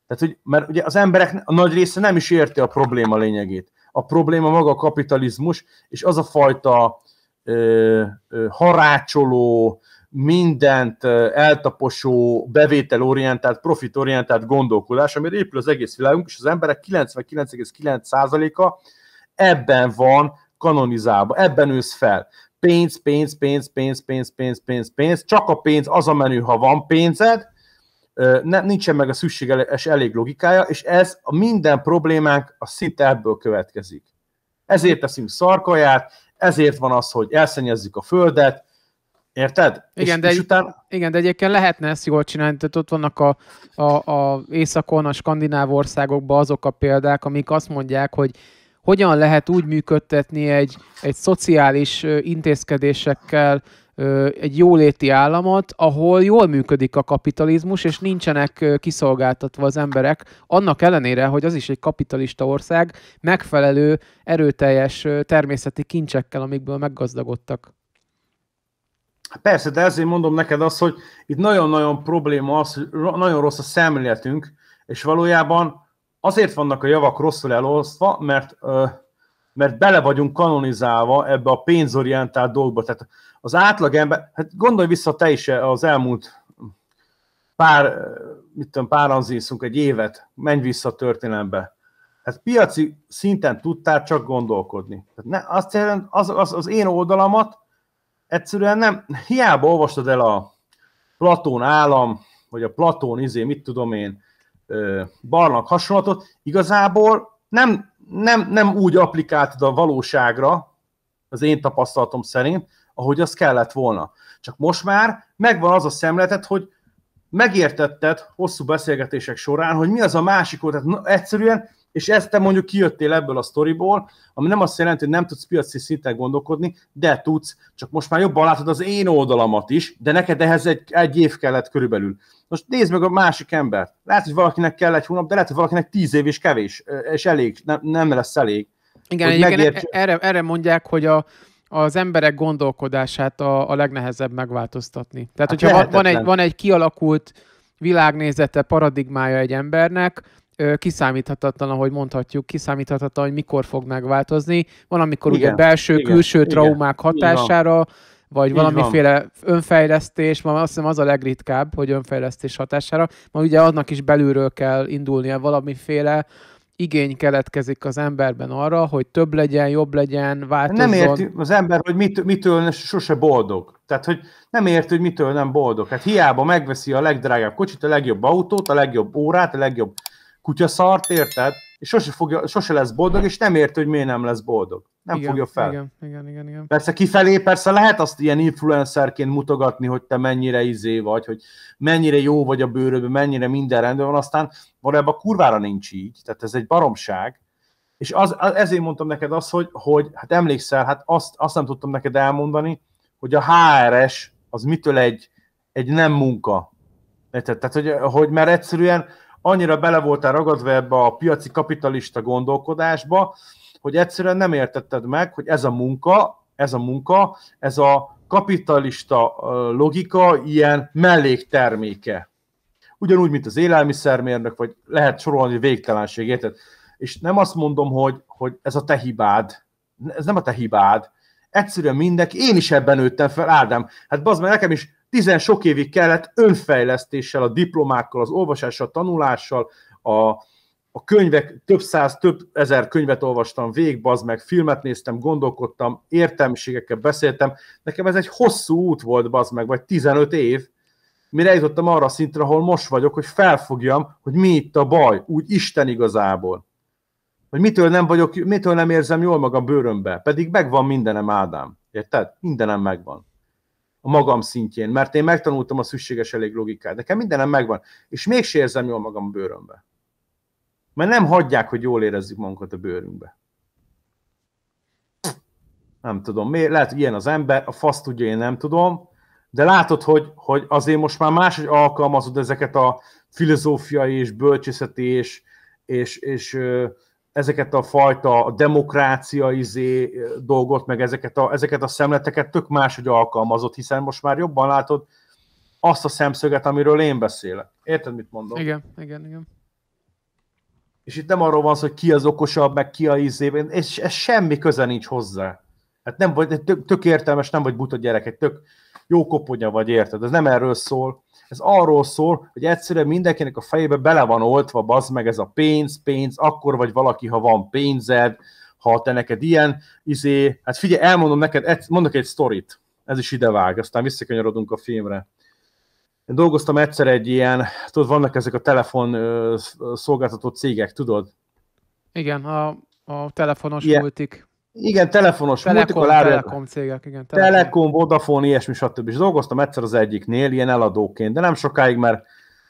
tehát, hogy, mert ugye az emberek a nagy része nem is érti a probléma lényegét. A probléma maga a kapitalizmus, és az a fajta ö, ö, harácsoló, mindent eltaposó, bevételorientált, profitorientált gondolkodás, amire épül az egész világunk, és az emberek 99,9%-a ebben van kanonizálva, ebben ősz fel. Pénz, pénz, pénz, pénz, pénz, pénz, pénz, pénz, csak a pénz az a menü, ha van pénzed, nem, nincsen meg a szükséges elég logikája, és ez a minden problémánk a szinte ebből következik. Ezért teszünk szarkaját, ezért van az, hogy elszennyezzük a földet, Érted? Igen, és, de, és utána... igen, de egyébként lehetne ezt jól csinálni, tehát ott vannak a, a, a északon, a skandináv országokban azok a példák, amik azt mondják, hogy hogyan lehet úgy működtetni egy, egy szociális intézkedésekkel egy jóléti államot, ahol jól működik a kapitalizmus, és nincsenek kiszolgáltatva az emberek, annak ellenére, hogy az is egy kapitalista ország, megfelelő, erőteljes természeti kincsekkel, amikből meggazdagodtak. Hát persze, de ezért mondom neked azt, hogy itt nagyon-nagyon probléma az, hogy nagyon rossz a szemléletünk, és valójában azért vannak a javak rosszul elosztva, mert, mert bele vagyunk kanonizálva ebbe a pénzorientált dolgba. Tehát az átlagember, hát gondolj vissza te is az elmúlt pár, mit tudom, pár anzinszunk egy évet, menj vissza a történelembe. Hát piaci szinten tudtál csak gondolkodni. Tehát ne, azt jelenti, az, az, az én oldalamat egyszerűen nem, hiába olvastad el a Platón állam, vagy a Platón izé, mit tudom én, barnak hasonlatot, igazából nem, nem, nem úgy applikáltad a valóságra, az én tapasztalatom szerint, ahogy az kellett volna. Csak most már megvan az a szemletet, hogy megértetted hosszú beszélgetések során, hogy mi az a másik oldal. Tehát egyszerűen, és ezt te mondjuk kijöttél ebből a sztoriból, ami nem azt jelenti, hogy nem tudsz piaci szinten gondolkodni, de tudsz, csak most már jobban látod az én oldalamat is, de neked ehhez egy, egy év kellett körülbelül. Most nézd meg a másik embert. Lehet, hogy valakinek kell egy hónap, de lehet, hogy valakinek tíz év is kevés, és elég, nem, nem lesz elég. Igen, egyébként erre, erre mondják, hogy a, az emberek gondolkodását a, a legnehezebb megváltoztatni. Tehát, hát hogyha van egy, van egy kialakult világnézete, paradigmája egy embernek, kiszámíthatatlan, ahogy mondhatjuk, kiszámíthatatlan, hogy mikor fog megváltozni. Van, amikor igen, ugye belső-külső traumák igen, hatására, vagy Így valamiféle van. önfejlesztés, ma azt hiszem az a legritkább, hogy önfejlesztés hatására, ma ugye annak is belülről kell indulnia valamiféle igény keletkezik az emberben arra, hogy több legyen, jobb legyen, változzon. Nem érti az ember, hogy mit, mitől sose boldog. Tehát, hogy nem érti, hogy mitől nem boldog. Hát hiába megveszi a legdrágább kocsit, a legjobb autót, a legjobb órát, a legjobb kutyaszart, érted? és sose, fogja, sose lesz boldog, és nem érti, hogy miért nem lesz boldog. Nem igen, fogja fel. Igen, igen, igen, igen. Persze kifelé, persze lehet azt ilyen influencerként mutogatni, hogy te mennyire izé vagy, hogy mennyire jó vagy a bőrödben, mennyire minden rendben van, aztán valójában kurvára nincs így, tehát ez egy baromság, és az, az, ezért mondtam neked azt, hogy, hogy hát emlékszel, hát azt, azt nem tudtam neked elmondani, hogy a HRS az mitől egy, egy nem munka. Tehát, Tehát, hogy, hogy mert egyszerűen annyira bele voltál ragadva ebbe a piaci kapitalista gondolkodásba, hogy egyszerűen nem értetted meg, hogy ez a munka, ez a munka, ez a kapitalista logika ilyen mellékterméke. Ugyanúgy, mint az élelmiszermérnök, vagy lehet sorolni végtelenségét. És nem azt mondom, hogy, hogy ez a te hibád, ez nem a te hibád, egyszerűen mindenki, én is ebben nőttem fel, Ádám, hát bazd mert nekem is Tizen sok évig kellett önfejlesztéssel, a diplomákkal, az olvasással, a tanulással, a, a könyvek, több száz, több ezer könyvet olvastam végig, bazd meg, filmet néztem, gondolkodtam, értelmiségekkel beszéltem. Nekem ez egy hosszú út volt, bazd meg, vagy 15 év, mire eljutottam arra a szintre, ahol most vagyok, hogy felfogjam, hogy mi itt a baj, úgy Isten igazából. Hogy mitől nem vagyok, mitől nem érzem jól magam bőrömbe, pedig megvan mindenem, Ádám. Érted? Mindenem megvan a magam szintjén, mert én megtanultam a szükséges elég logikát. Nekem mindenem megvan, és mégsem érzem jól magam a bőrömbe. Mert nem hagyják, hogy jól érezzük magunkat a bőrünkbe. Nem tudom, miért, lehet, hogy ilyen az ember, a fasz tudja, én nem tudom, de látod, hogy, hogy azért most már máshogy alkalmazod ezeket a filozófiai és bölcsészeti és, és, és ezeket a fajta demokrácia izé dolgot, meg ezeket a, ezeket a szemleteket tök máshogy alkalmazott, hiszen most már jobban látod azt a szemszöget, amiről én beszélek. Érted, mit mondom? Igen, igen, igen. És itt nem arról van szó, hogy ki az okosabb, meg ki a izé, és ez semmi köze nincs hozzá. Hát nem vagy, tök, tök értelmes, nem vagy buta gyerek, egy tök jó koponya vagy, érted? Ez nem erről szól. Ez arról szól, hogy egyszerűen mindenkinek a fejébe bele van oltva, bazd meg ez a pénz, pénz, akkor vagy valaki, ha van pénzed, ha te neked ilyen, izé, hát figyelj, elmondom neked, mondok egy sztorit, ez is idevág, aztán visszakanyarodunk a filmre. Én dolgoztam egyszer egy ilyen, tudod, vannak ezek a telefon szolgáltató cégek, tudod? Igen, a, a telefonos ilyen, multik. Igen, telefonos telekom, multikolár. Telekom cégek, igen. Telekom. telekom, Vodafone, ilyesmi, stb. És dolgoztam egyszer az egyiknél, ilyen eladóként, de nem sokáig, mert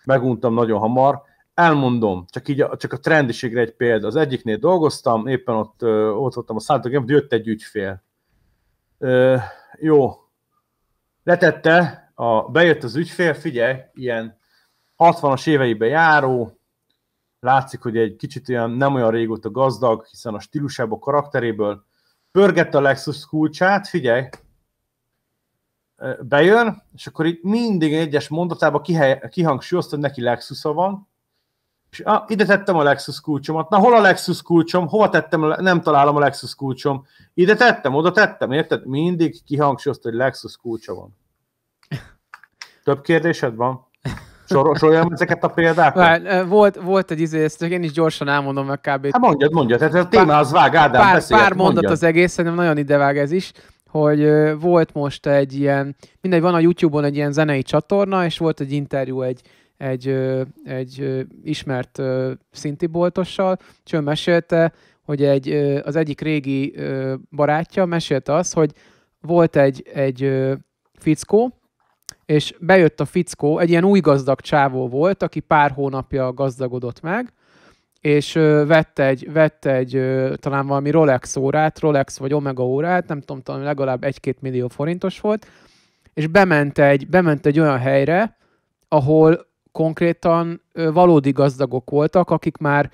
meguntam nagyon hamar. Elmondom, csak, így, a, csak a trendiségre egy példa. Az egyiknél dolgoztam, éppen ott, ott voltam a szállítógépen, jött egy ügyfél. Ö, jó, letette, a, bejött az ügyfél, figyelj, ilyen 60-as éveibe járó, látszik, hogy egy kicsit olyan, nem olyan régóta gazdag, hiszen a stílusából, karakteréből, pörgette a Lexus kulcsát, figyelj, bejön, és akkor itt mindig egyes mondatában kihangsúlyozta, hogy neki Lexusa van, és ah, ide tettem a Lexus kulcsomat, na hol a Lexus kulcsom, hova tettem, a, nem találom a Lexus kulcsom, ide tettem, oda tettem, érted? Mindig kihangsúlyozta, hogy Lexus kulcsa van. Több kérdésed van? Soroljam ezeket a példákat? Már, volt, volt egy izé, ezt én is gyorsan elmondom meg kb. Hát mondjad, mondjad, hát ez a téma az vág, Ádám, pár, beszélj, pár hát mondat az egész, szerintem nagyon idevág ez is hogy volt most egy ilyen, mindegy, van a YouTube-on egy ilyen zenei csatorna, és volt egy interjú egy, egy, egy ismert szintiboltossal, és ő mesélte, hogy egy, az egyik régi barátja mesélte azt, hogy volt egy, egy fickó, és bejött a fickó, egy ilyen új gazdag csávó volt, aki pár hónapja gazdagodott meg, és vett egy, vett egy talán valami Rolex órát, Rolex vagy Omega órát, nem tudom, talán legalább 1-2 millió forintos volt, és bement egy, bement egy olyan helyre, ahol konkrétan valódi gazdagok voltak, akik már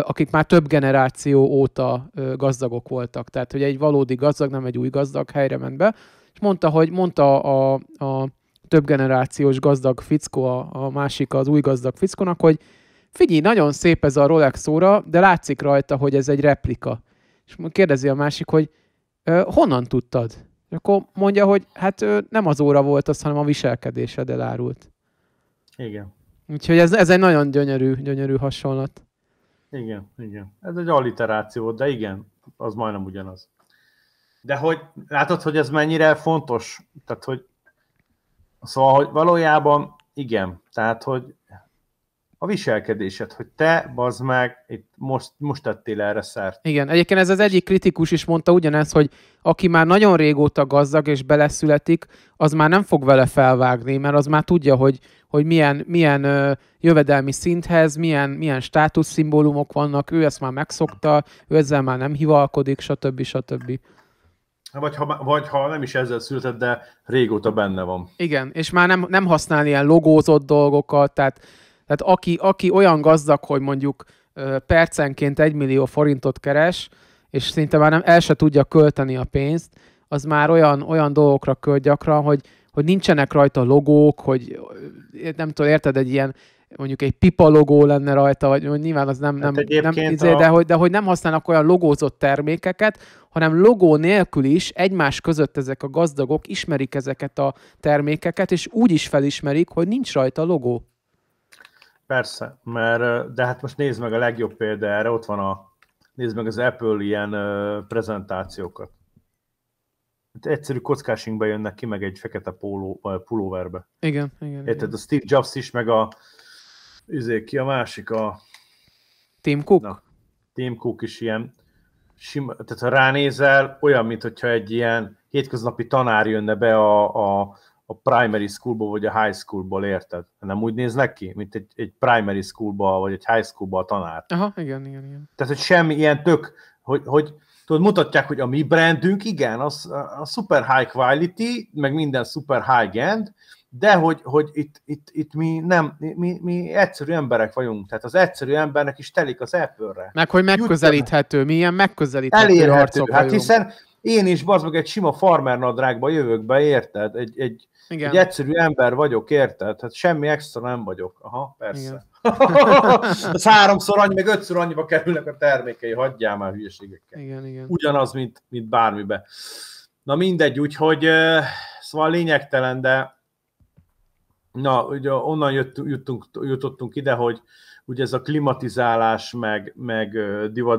akik már több generáció óta gazdagok voltak. Tehát, hogy egy valódi gazdag, nem egy új gazdag helyre ment be, és mondta, hogy mondta a, a több generációs gazdag fickó, a, a másik az új gazdag fickónak, hogy figyelj, nagyon szép ez a Rolex óra, de látszik rajta, hogy ez egy replika. És kérdezi a másik, hogy honnan tudtad? És akkor mondja, hogy hát nem az óra volt az, hanem a viselkedésed elárult. Igen. Úgyhogy ez, ez egy nagyon gyönyörű, gyönyörű hasonlat. Igen, igen. Ez egy alliteráció, de igen, az majdnem ugyanaz. De hogy látod, hogy ez mennyire fontos? Tehát, hogy Szóval, hogy valójában igen, tehát, hogy a viselkedésed, hogy te, bazd meg, itt most, most tettél erre szert. Igen, egyébként ez az egyik kritikus is mondta ugyanezt, hogy aki már nagyon régóta gazdag és beleszületik, az már nem fog vele felvágni, mert az már tudja, hogy, hogy milyen, milyen ö, jövedelmi szinthez, milyen, milyen státuszszimbólumok vannak, ő ezt már megszokta, ő ezzel már nem hivalkodik, stb. stb. stb. Vagy ha, vagy ha nem is ezzel született, de régóta benne van. Igen, és már nem, nem használ ilyen logózott dolgokat, tehát, tehát aki, aki olyan gazdag, hogy mondjuk percenként egy millió forintot keres, és szinte már nem, el se tudja költeni a pénzt, az már olyan, olyan dolgokra költ gyakran, hogy, hogy nincsenek rajta logók, hogy nem tudom, érted, egy ilyen mondjuk egy pipa logó lenne rajta, vagy hogy nyilván az nem, hát nem, nem izé, a... de, hogy, de hogy nem használnak olyan logózott termékeket, hanem logó nélkül is egymás között ezek a gazdagok ismerik ezeket a termékeket, és úgy is felismerik, hogy nincs rajta logó. Persze, mert de hát most nézd meg a legjobb példa erre, ott van a, nézd meg az Apple ilyen ö, prezentációkat. Hát egyszerű kockásinkba jönnek ki, meg egy fekete póló, pulóverbe. Igen, igen. Érted, igen. a Steve Jobs is, meg a, izé ki a másik, a... Tim Cook? Na, Tim Cook is ilyen sima, tehát ha ránézel, olyan, mint hogyha egy ilyen hétköznapi tanár jönne be a, a, a primary schoolból, vagy a high schoolból, érted? Nem úgy néznek ki, mint egy, egy primary schoolba, vagy egy high schoolba a tanár. Aha, igen, igen, igen. Tehát, hogy semmi ilyen tök, hogy, hogy tudod, mutatják, hogy a mi brandünk, igen, az, a super high quality, meg minden super high end, de hogy, hogy itt, itt, itt, mi nem, mi, mi egyszerű emberek vagyunk, tehát az egyszerű embernek is telik az Apple-re. Meg hogy megközelíthető, mi ilyen megközelíthető Elérhető. arcok hát vagyunk. hiszen én is bazd egy sima farmer nadrágba jövök be, érted? Egy, egy, egy egyszerű ember vagyok, érted? Hát semmi extra nem vagyok. Aha, persze. az háromszor annyi, meg ötször annyiba kerülnek a termékei, hagyjál már hülyeségekkel. Igen, igen. Ugyanaz, mint, mint bármibe. Na mindegy, úgyhogy szóval lényegtelen, de Na, ugye onnan jött, jutunk, jutottunk ide, hogy ugye ez a klimatizálás, meg, meg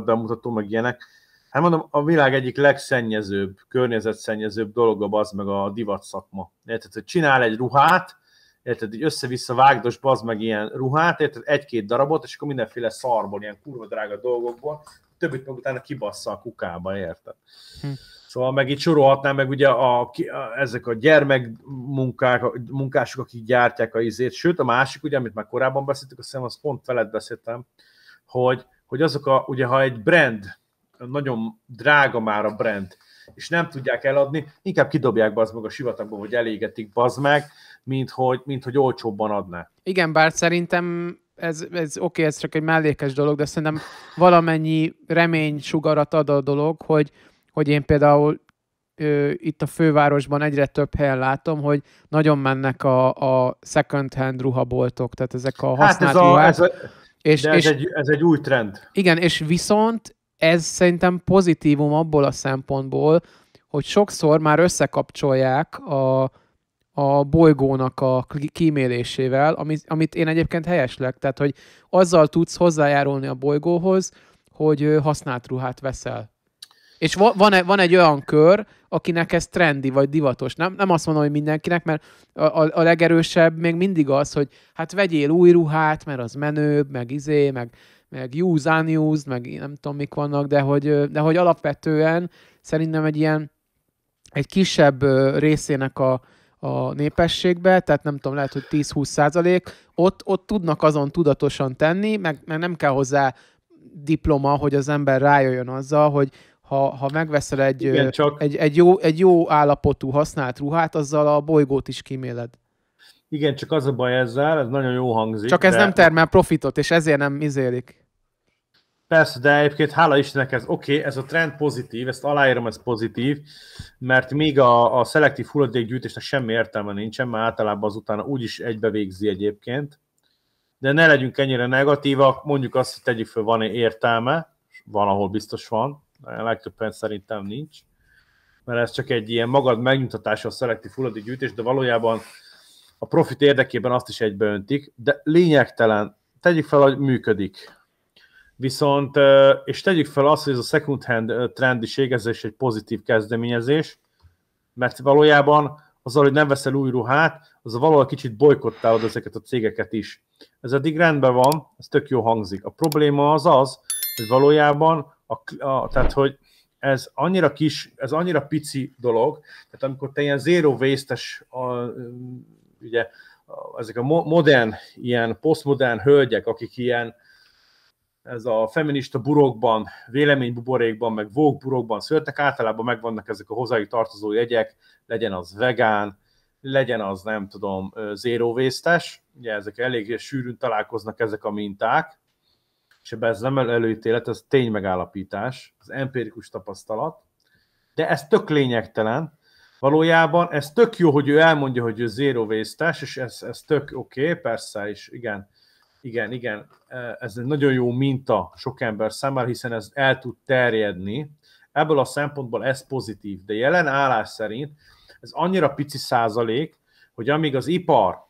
bemutató, meg ilyenek, Hát mondom, a világ egyik legszennyezőbb, környezetszennyezőbb dolog az meg a divat szakma. Érted, hogy csinál egy ruhát, érted, így össze-vissza vágdos bazd meg ilyen ruhát, érted, egy-két darabot, és akkor mindenféle szarból, ilyen kurva drága dolgokból, többit meg utána kibassza a kukába, érted? Hm. Szóval meg itt sorolhatnám, meg ugye a, a, ezek a a munkások, akik gyártják a izét, sőt a másik, ugye, amit már korábban beszéltük, azt hiszem, azt pont felett beszéltem, hogy, hogy azok a, ugye ha egy brand, nagyon drága már a brand, és nem tudják eladni, inkább kidobják bazd meg a sivatagba, hogy elégetik bazd meg, mint hogy, mint hogy olcsóbban adná. Igen, bár szerintem ez, ez oké, okay, ez csak egy mellékes dolog, de szerintem valamennyi remény sugarat ad a dolog, hogy hogy én például ö, itt a fővárosban egyre több helyen látom, hogy nagyon mennek a, a second-hand ruhaboltok, tehát ezek a használt hát ez ruhák. A, ez a, és, de ez, és, egy, ez egy új trend. Igen, és viszont ez szerintem pozitívum abból a szempontból, hogy sokszor már összekapcsolják a, a bolygónak a kímélésével, amit, amit én egyébként helyeslek. Tehát, hogy azzal tudsz hozzájárulni a bolygóhoz, hogy használt ruhát veszel. És van, e-, van egy olyan kör, akinek ez trendi vagy divatos. Nem, nem azt mondom, hogy mindenkinek, mert a, a, a legerősebb még mindig az, hogy hát vegyél új ruhát, mert az menőbb, meg izé, meg, meg use unused, meg nem tudom mik vannak, de hogy, de hogy alapvetően szerintem egy ilyen egy kisebb részének a, a népességbe, tehát nem tudom, lehet, hogy 10-20 százalék, ott, ott tudnak azon tudatosan tenni, meg, meg nem kell hozzá diploma, hogy az ember rájöjjön azzal, hogy ha, ha megveszel egy, Igen, csak... egy, egy, jó, egy jó állapotú használt ruhát, azzal a bolygót is kiméled. Igen, csak az a baj ezzel, ez nagyon jó hangzik. Csak ez de... nem termel profitot, és ezért nem izélik. Persze, de egyébként hála Istennek ez oké, okay, ez a trend pozitív, ezt aláírom, ez pozitív, mert még a, a szelektív hulladékgyűjtésnek semmi értelme nincsen, mert általában azután úgyis egybevégzi egyébként. De ne legyünk ennyire negatívak, mondjuk azt, hogy tegyük föl, van -e értelme, van, ahol biztos van, a legtöbb pénz szerintem nincs, mert ez csak egy ilyen magad megnyugtatása a szelektív hulladékgyűjtés, de valójában a profit érdekében azt is egybeöntik, de lényegtelen, tegyük fel, hogy működik. Viszont, és tegyük fel azt, hogy ez a second hand trendiség, ez is egy pozitív kezdeményezés, mert valójában azzal, hogy nem veszel új ruhát, az valahol kicsit bolykottálod ezeket a cégeket is. Ez eddig rendben van, ez tök jó hangzik. A probléma az az, hogy valójában a, a, tehát hogy ez annyira kis, ez annyira pici dolog, tehát amikor te ilyen zero waste a, ugye, a, ezek a modern, ilyen posztmodern hölgyek, akik ilyen, ez a feminista burokban, véleménybuborékban, meg vók burokban születtek, általában megvannak ezek a hozzájuk tartozó jegyek, legyen az vegán, legyen az, nem tudom, zéróvésztes, ugye ezek elég sűrűn találkoznak ezek a minták, és ebben ez nem előítélet, ez tény megállapítás, az empirikus tapasztalat, de ez tök lényegtelen, valójában ez tök jó, hogy ő elmondja, hogy ő zero waste és ez, ez tök oké, okay, persze, és igen, igen, igen, ez egy nagyon jó minta sok ember számára, hiszen ez el tud terjedni, ebből a szempontból ez pozitív, de jelen állás szerint ez annyira pici százalék, hogy amíg az ipar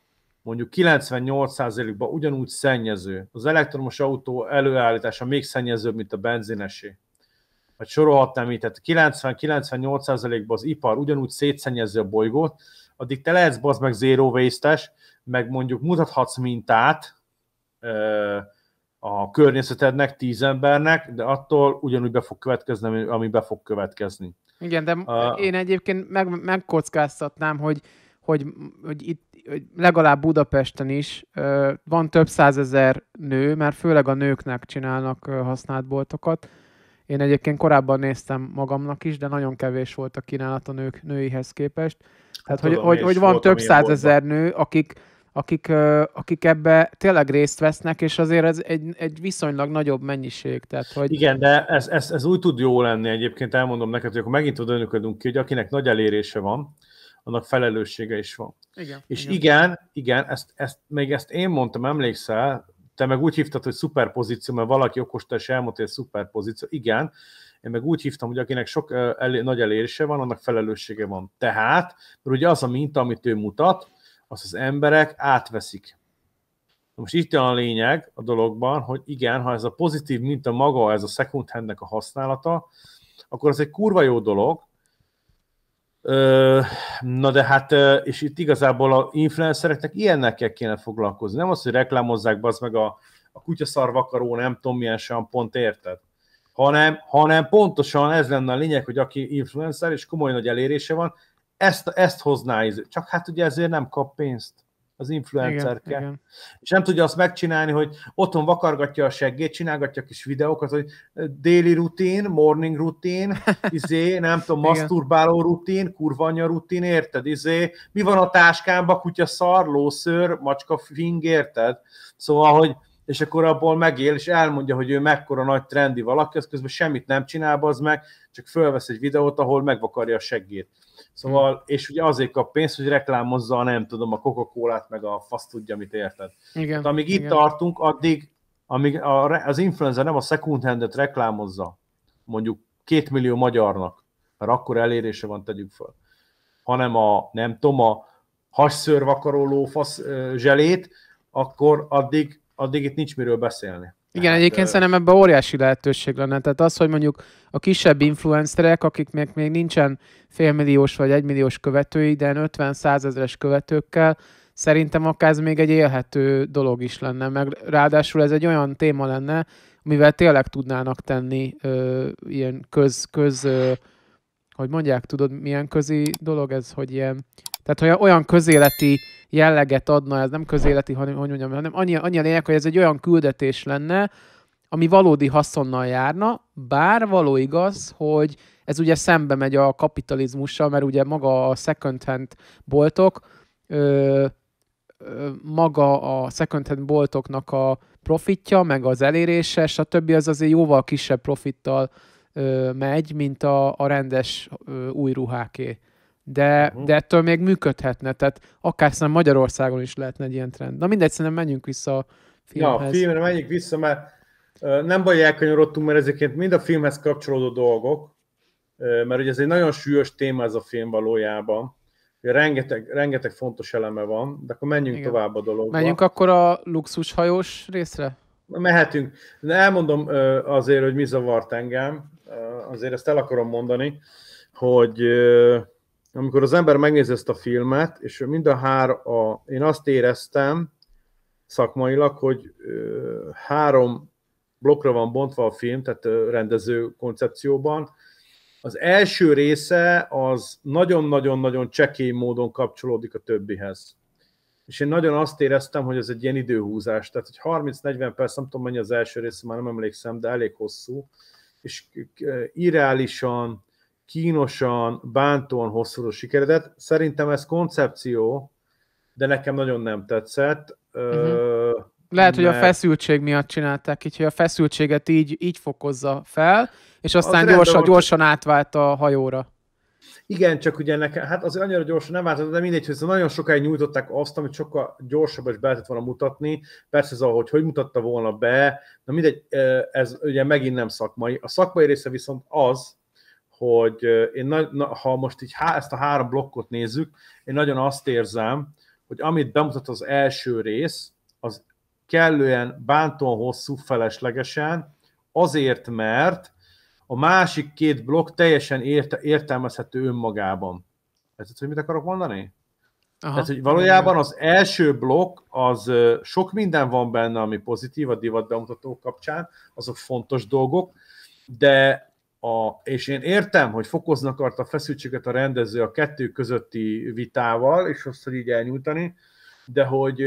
mondjuk 98%-ban ugyanúgy szennyező. Az elektromos autó előállítása még szennyezőbb, mint a benzinesé. Vagy sorolhatnám így, tehát 90-98%-ban az ipar ugyanúgy szétszennyező a bolygót, addig te lehetsz bazd meg zero waste meg mondjuk mutathatsz mintát a környezetednek, tíz embernek, de attól ugyanúgy be fog következni, ami be fog következni. Igen, de uh, én egyébként meg, megkockáztatnám, hogy hogy, hogy itt hogy legalább Budapesten is ö, van több százezer nő, mert főleg a nőknek csinálnak ö, használt boltokat. Én egyébként korábban néztem magamnak is, de nagyon kevés volt a kínálat a nők, nőihez képest. Hát tehát, hát, hogy, tudom, hogy, hogy van több százezer nő, akik, akik, ö, akik ebbe tényleg részt vesznek, és azért ez egy, egy viszonylag nagyobb mennyiség. Tehát, hogy... Igen, de ez, ez, ez úgy tud jó lenni egyébként, elmondom neked, hogy akkor megint tudod önöködünk ki, hogy akinek nagy elérése van, annak felelőssége is van. Igen, és igen, igen, igen ezt, ezt, még ezt én mondtam, emlékszel, te meg úgy hívtad, hogy szuperpozíció, mert valaki okosta és elmondta, hogy szuperpozíció. Igen, én meg úgy hívtam, hogy akinek sok elé, nagy elérése van, annak felelőssége van. Tehát, mert ugye az a minta, amit ő mutat, azt az emberek átveszik. most itt a lényeg a dologban, hogy igen, ha ez a pozitív minta maga, ez a second handnek a használata, akkor ez egy kurva jó dolog, Na de hát, és itt igazából a influencereknek ilyennekkel kéne foglalkozni. Nem az, hogy reklámozzák be az meg a, a kutyaszarvakaró, nem tudom milyen pont érted. Hanem, hanem pontosan ez lenne a lényeg, hogy aki influencer és komoly nagy elérése van, ezt, ezt hozná. Csak hát ugye ezért nem kap pénzt az influencerke. Igen, igen. És nem tudja azt megcsinálni, hogy otthon vakargatja a seggét, csinálgatja kis videókat, hogy déli rutin, morning rutin, izé, nem tudom, masturbáló rutin, kurvanya rutin, érted? Izé, mi van a táskámba, kutya szar, lószőr, macska fing, érted? Szóval, hogy és akkor abból megél, és elmondja, hogy ő mekkora nagy trendi valaki, az közben semmit nem csinál, az meg, csak fölvesz egy videót, ahol megvakarja a seggét. Szóval, és ugye azért kap pénzt, hogy reklámozza, a, nem tudom, a coca cola meg a fasz tudja, mit érted. Igen, hát amíg igen. itt tartunk, addig, amíg a, az influencer nem a second hand reklámozza, mondjuk két millió magyarnak, mert akkor elérése van, tegyük föl, hanem a, nem tudom, a hasszörvakaró lófasz zselét, akkor addig, addig itt nincs miről beszélni. Igen, tehát, egyébként ö... szerintem ebben óriási lehetőség lenne. Tehát az, hogy mondjuk a kisebb influencerek, akik még, még nincsen félmilliós vagy egymilliós követői, de 50 százezres követőkkel, szerintem akár ez még egy élhető dolog is lenne. Meg ráadásul ez egy olyan téma lenne, mivel tényleg tudnának tenni ö, ilyen köz, köz ö, hogy mondják, tudod, milyen közi dolog ez, hogy ilyen, tehát hogy olyan közéleti jelleget adna, ez nem közéleti, hanem, hogy mondjam, hanem annyi, annyi a lényeg, hogy ez egy olyan küldetés lenne, ami valódi haszonnal járna, bár való igaz, hogy ez ugye szembe megy a kapitalizmussal, mert ugye maga a second-hand boltok, ö, ö, maga a second-hand boltoknak a profitja, meg az elérése, többi az azért jóval kisebb profittal ö, megy, mint a, a rendes ö, új ruháké de, uh-huh. de ettől még működhetne, tehát akár szerintem Magyarországon is lehetne egy ilyen trend. Na mindegy, szerintem menjünk vissza a filmhez. Ja, a filmre menjünk vissza, mert nem baj, elkanyarodtunk, mert ezeként mind a filmhez kapcsolódó dolgok, mert ugye ez egy nagyon súlyos téma ez a film valójában. Rengeteg, rengeteg fontos eleme van, de akkor menjünk Igen. tovább a dologba. Menjünk akkor a luxushajós részre? Mehetünk. De elmondom azért, hogy mi zavart engem, azért ezt el akarom mondani, hogy amikor az ember megnézi ezt a filmet, és mind a hár, a, én azt éreztem szakmailag, hogy ö, három blokkra van bontva a film, tehát ö, rendező koncepcióban. Az első része az nagyon-nagyon-nagyon csekély módon kapcsolódik a többihez. És én nagyon azt éreztem, hogy ez egy ilyen időhúzás. Tehát, hogy 30-40 perc, nem tudom mennyi az első része, már nem emlékszem, de elég hosszú, és irreálisan kínosan, bántóan hosszúra sikeredet. Szerintem ez koncepció, de nekem nagyon nem tetszett. Uh-huh. Lehet, mert... hogy a feszültség miatt csinálták így, hogy a feszültséget így, így fokozza fel, és aztán az gyorsan, gyorsan átvált a hajóra. Igen, csak ugye nekem, hát az annyira gyorsan nem változott, de mindegy, hogy nagyon sokáig nyújtották azt, amit sokkal gyorsabban is be lehetett volna mutatni. Persze ez ahogy hogy mutatta volna be, na mindegy, ez ugye megint nem szakmai. A szakmai része viszont az, hogy én na, na, ha most így há, ezt a három blokkot nézzük, én nagyon azt érzem, hogy amit bemutat az első rész, az kellően bántóan hosszú feleslegesen, azért, mert a másik két blokk teljesen érte, értelmezhető önmagában. Ez hogy mit akarok mondani? Aha. Tehát, hogy valójában az első blokk, az sok minden van benne, ami pozitív a divat bemutató kapcsán, azok fontos dolgok, de a, és én értem, hogy fokozni akart a feszültséget a rendező a kettő közötti vitával, és azt, hogy így elnyújtani, de hogy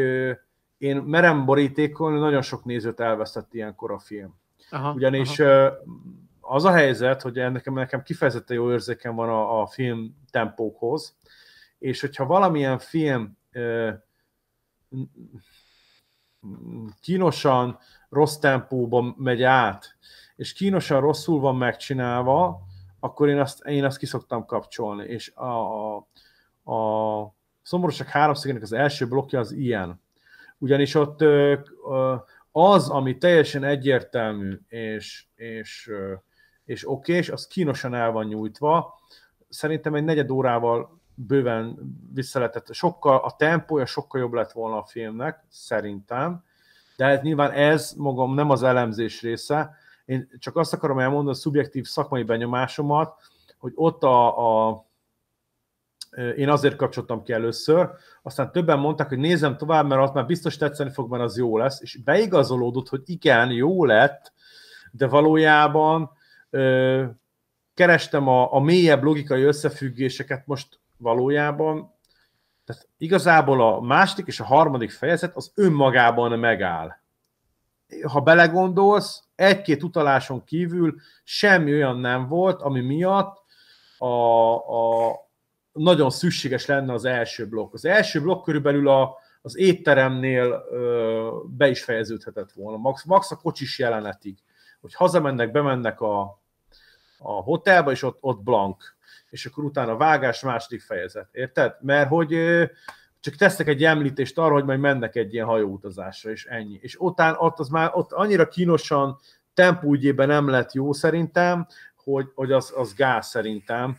én merem borítékolni, nagyon sok nézőt elvesztett ilyenkor a film. Aha, Ugyanis aha. az a helyzet, hogy nekem, nekem kifejezetten jó érzéken van a, a film tempókhoz, és hogyha valamilyen film kínosan, rossz tempóban megy át, és kínosan rosszul van megcsinálva, akkor én azt, én azt kiszoktam kapcsolni. És a, a, a szomorúság háromszögének az első blokja az ilyen. Ugyanis ott az, ami teljesen egyértelmű és, és, és oké és az kínosan el van nyújtva. Szerintem egy negyed órával bőven vissza lehetett. Sokkal, a tempója sokkal jobb lett volna a filmnek, szerintem. De ez hát nyilván ez magam nem az elemzés része, én csak azt akarom elmondani a szubjektív szakmai benyomásomat, hogy ott a, a én azért kapcsoltam ki először, aztán többen mondták, hogy nézem tovább, mert az már biztos tetszeni fog, mert az jó lesz, és beigazolódott, hogy igen, jó lett, de valójában ö, kerestem a, a mélyebb logikai összefüggéseket most valójában, tehát igazából a második és a harmadik fejezet az önmagában megáll ha belegondolsz, egy-két utaláson kívül semmi olyan nem volt, ami miatt a, a nagyon szükséges lenne az első blokk. Az első blokk körülbelül a, az étteremnél ö, be is fejeződhetett volna, max, max a kocsis jelenetig, hogy hazamennek, bemennek a, a hotelba, és ott, ott blank, és akkor utána vágás, második fejezet, érted? Mert hogy csak teszek egy említést arra, hogy majd mennek egy ilyen hajóutazásra, és ennyi. És otán, ott az már ott annyira kínosan tempúgyében nem lett jó szerintem, hogy, hogy az, az gáz szerintem.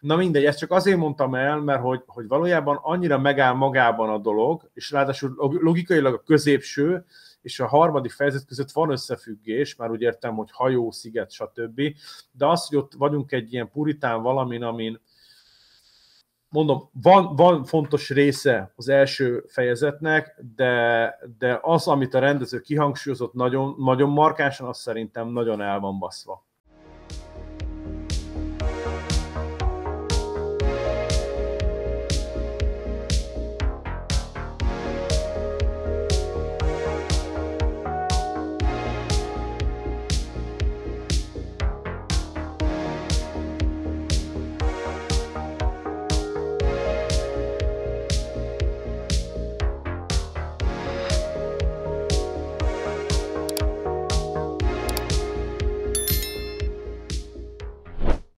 Na mindegy, ezt csak azért mondtam el, mert hogy, hogy valójában annyira megáll magában a dolog, és ráadásul logikailag a középső és a harmadik fejezet között van összefüggés, már úgy értem, hogy hajó, sziget, stb. De az, hogy ott vagyunk egy ilyen puritán valamin, amin, mondom, van, van fontos része az első fejezetnek, de, de az, amit a rendező kihangsúlyozott nagyon, nagyon markásan, az szerintem nagyon el van baszva.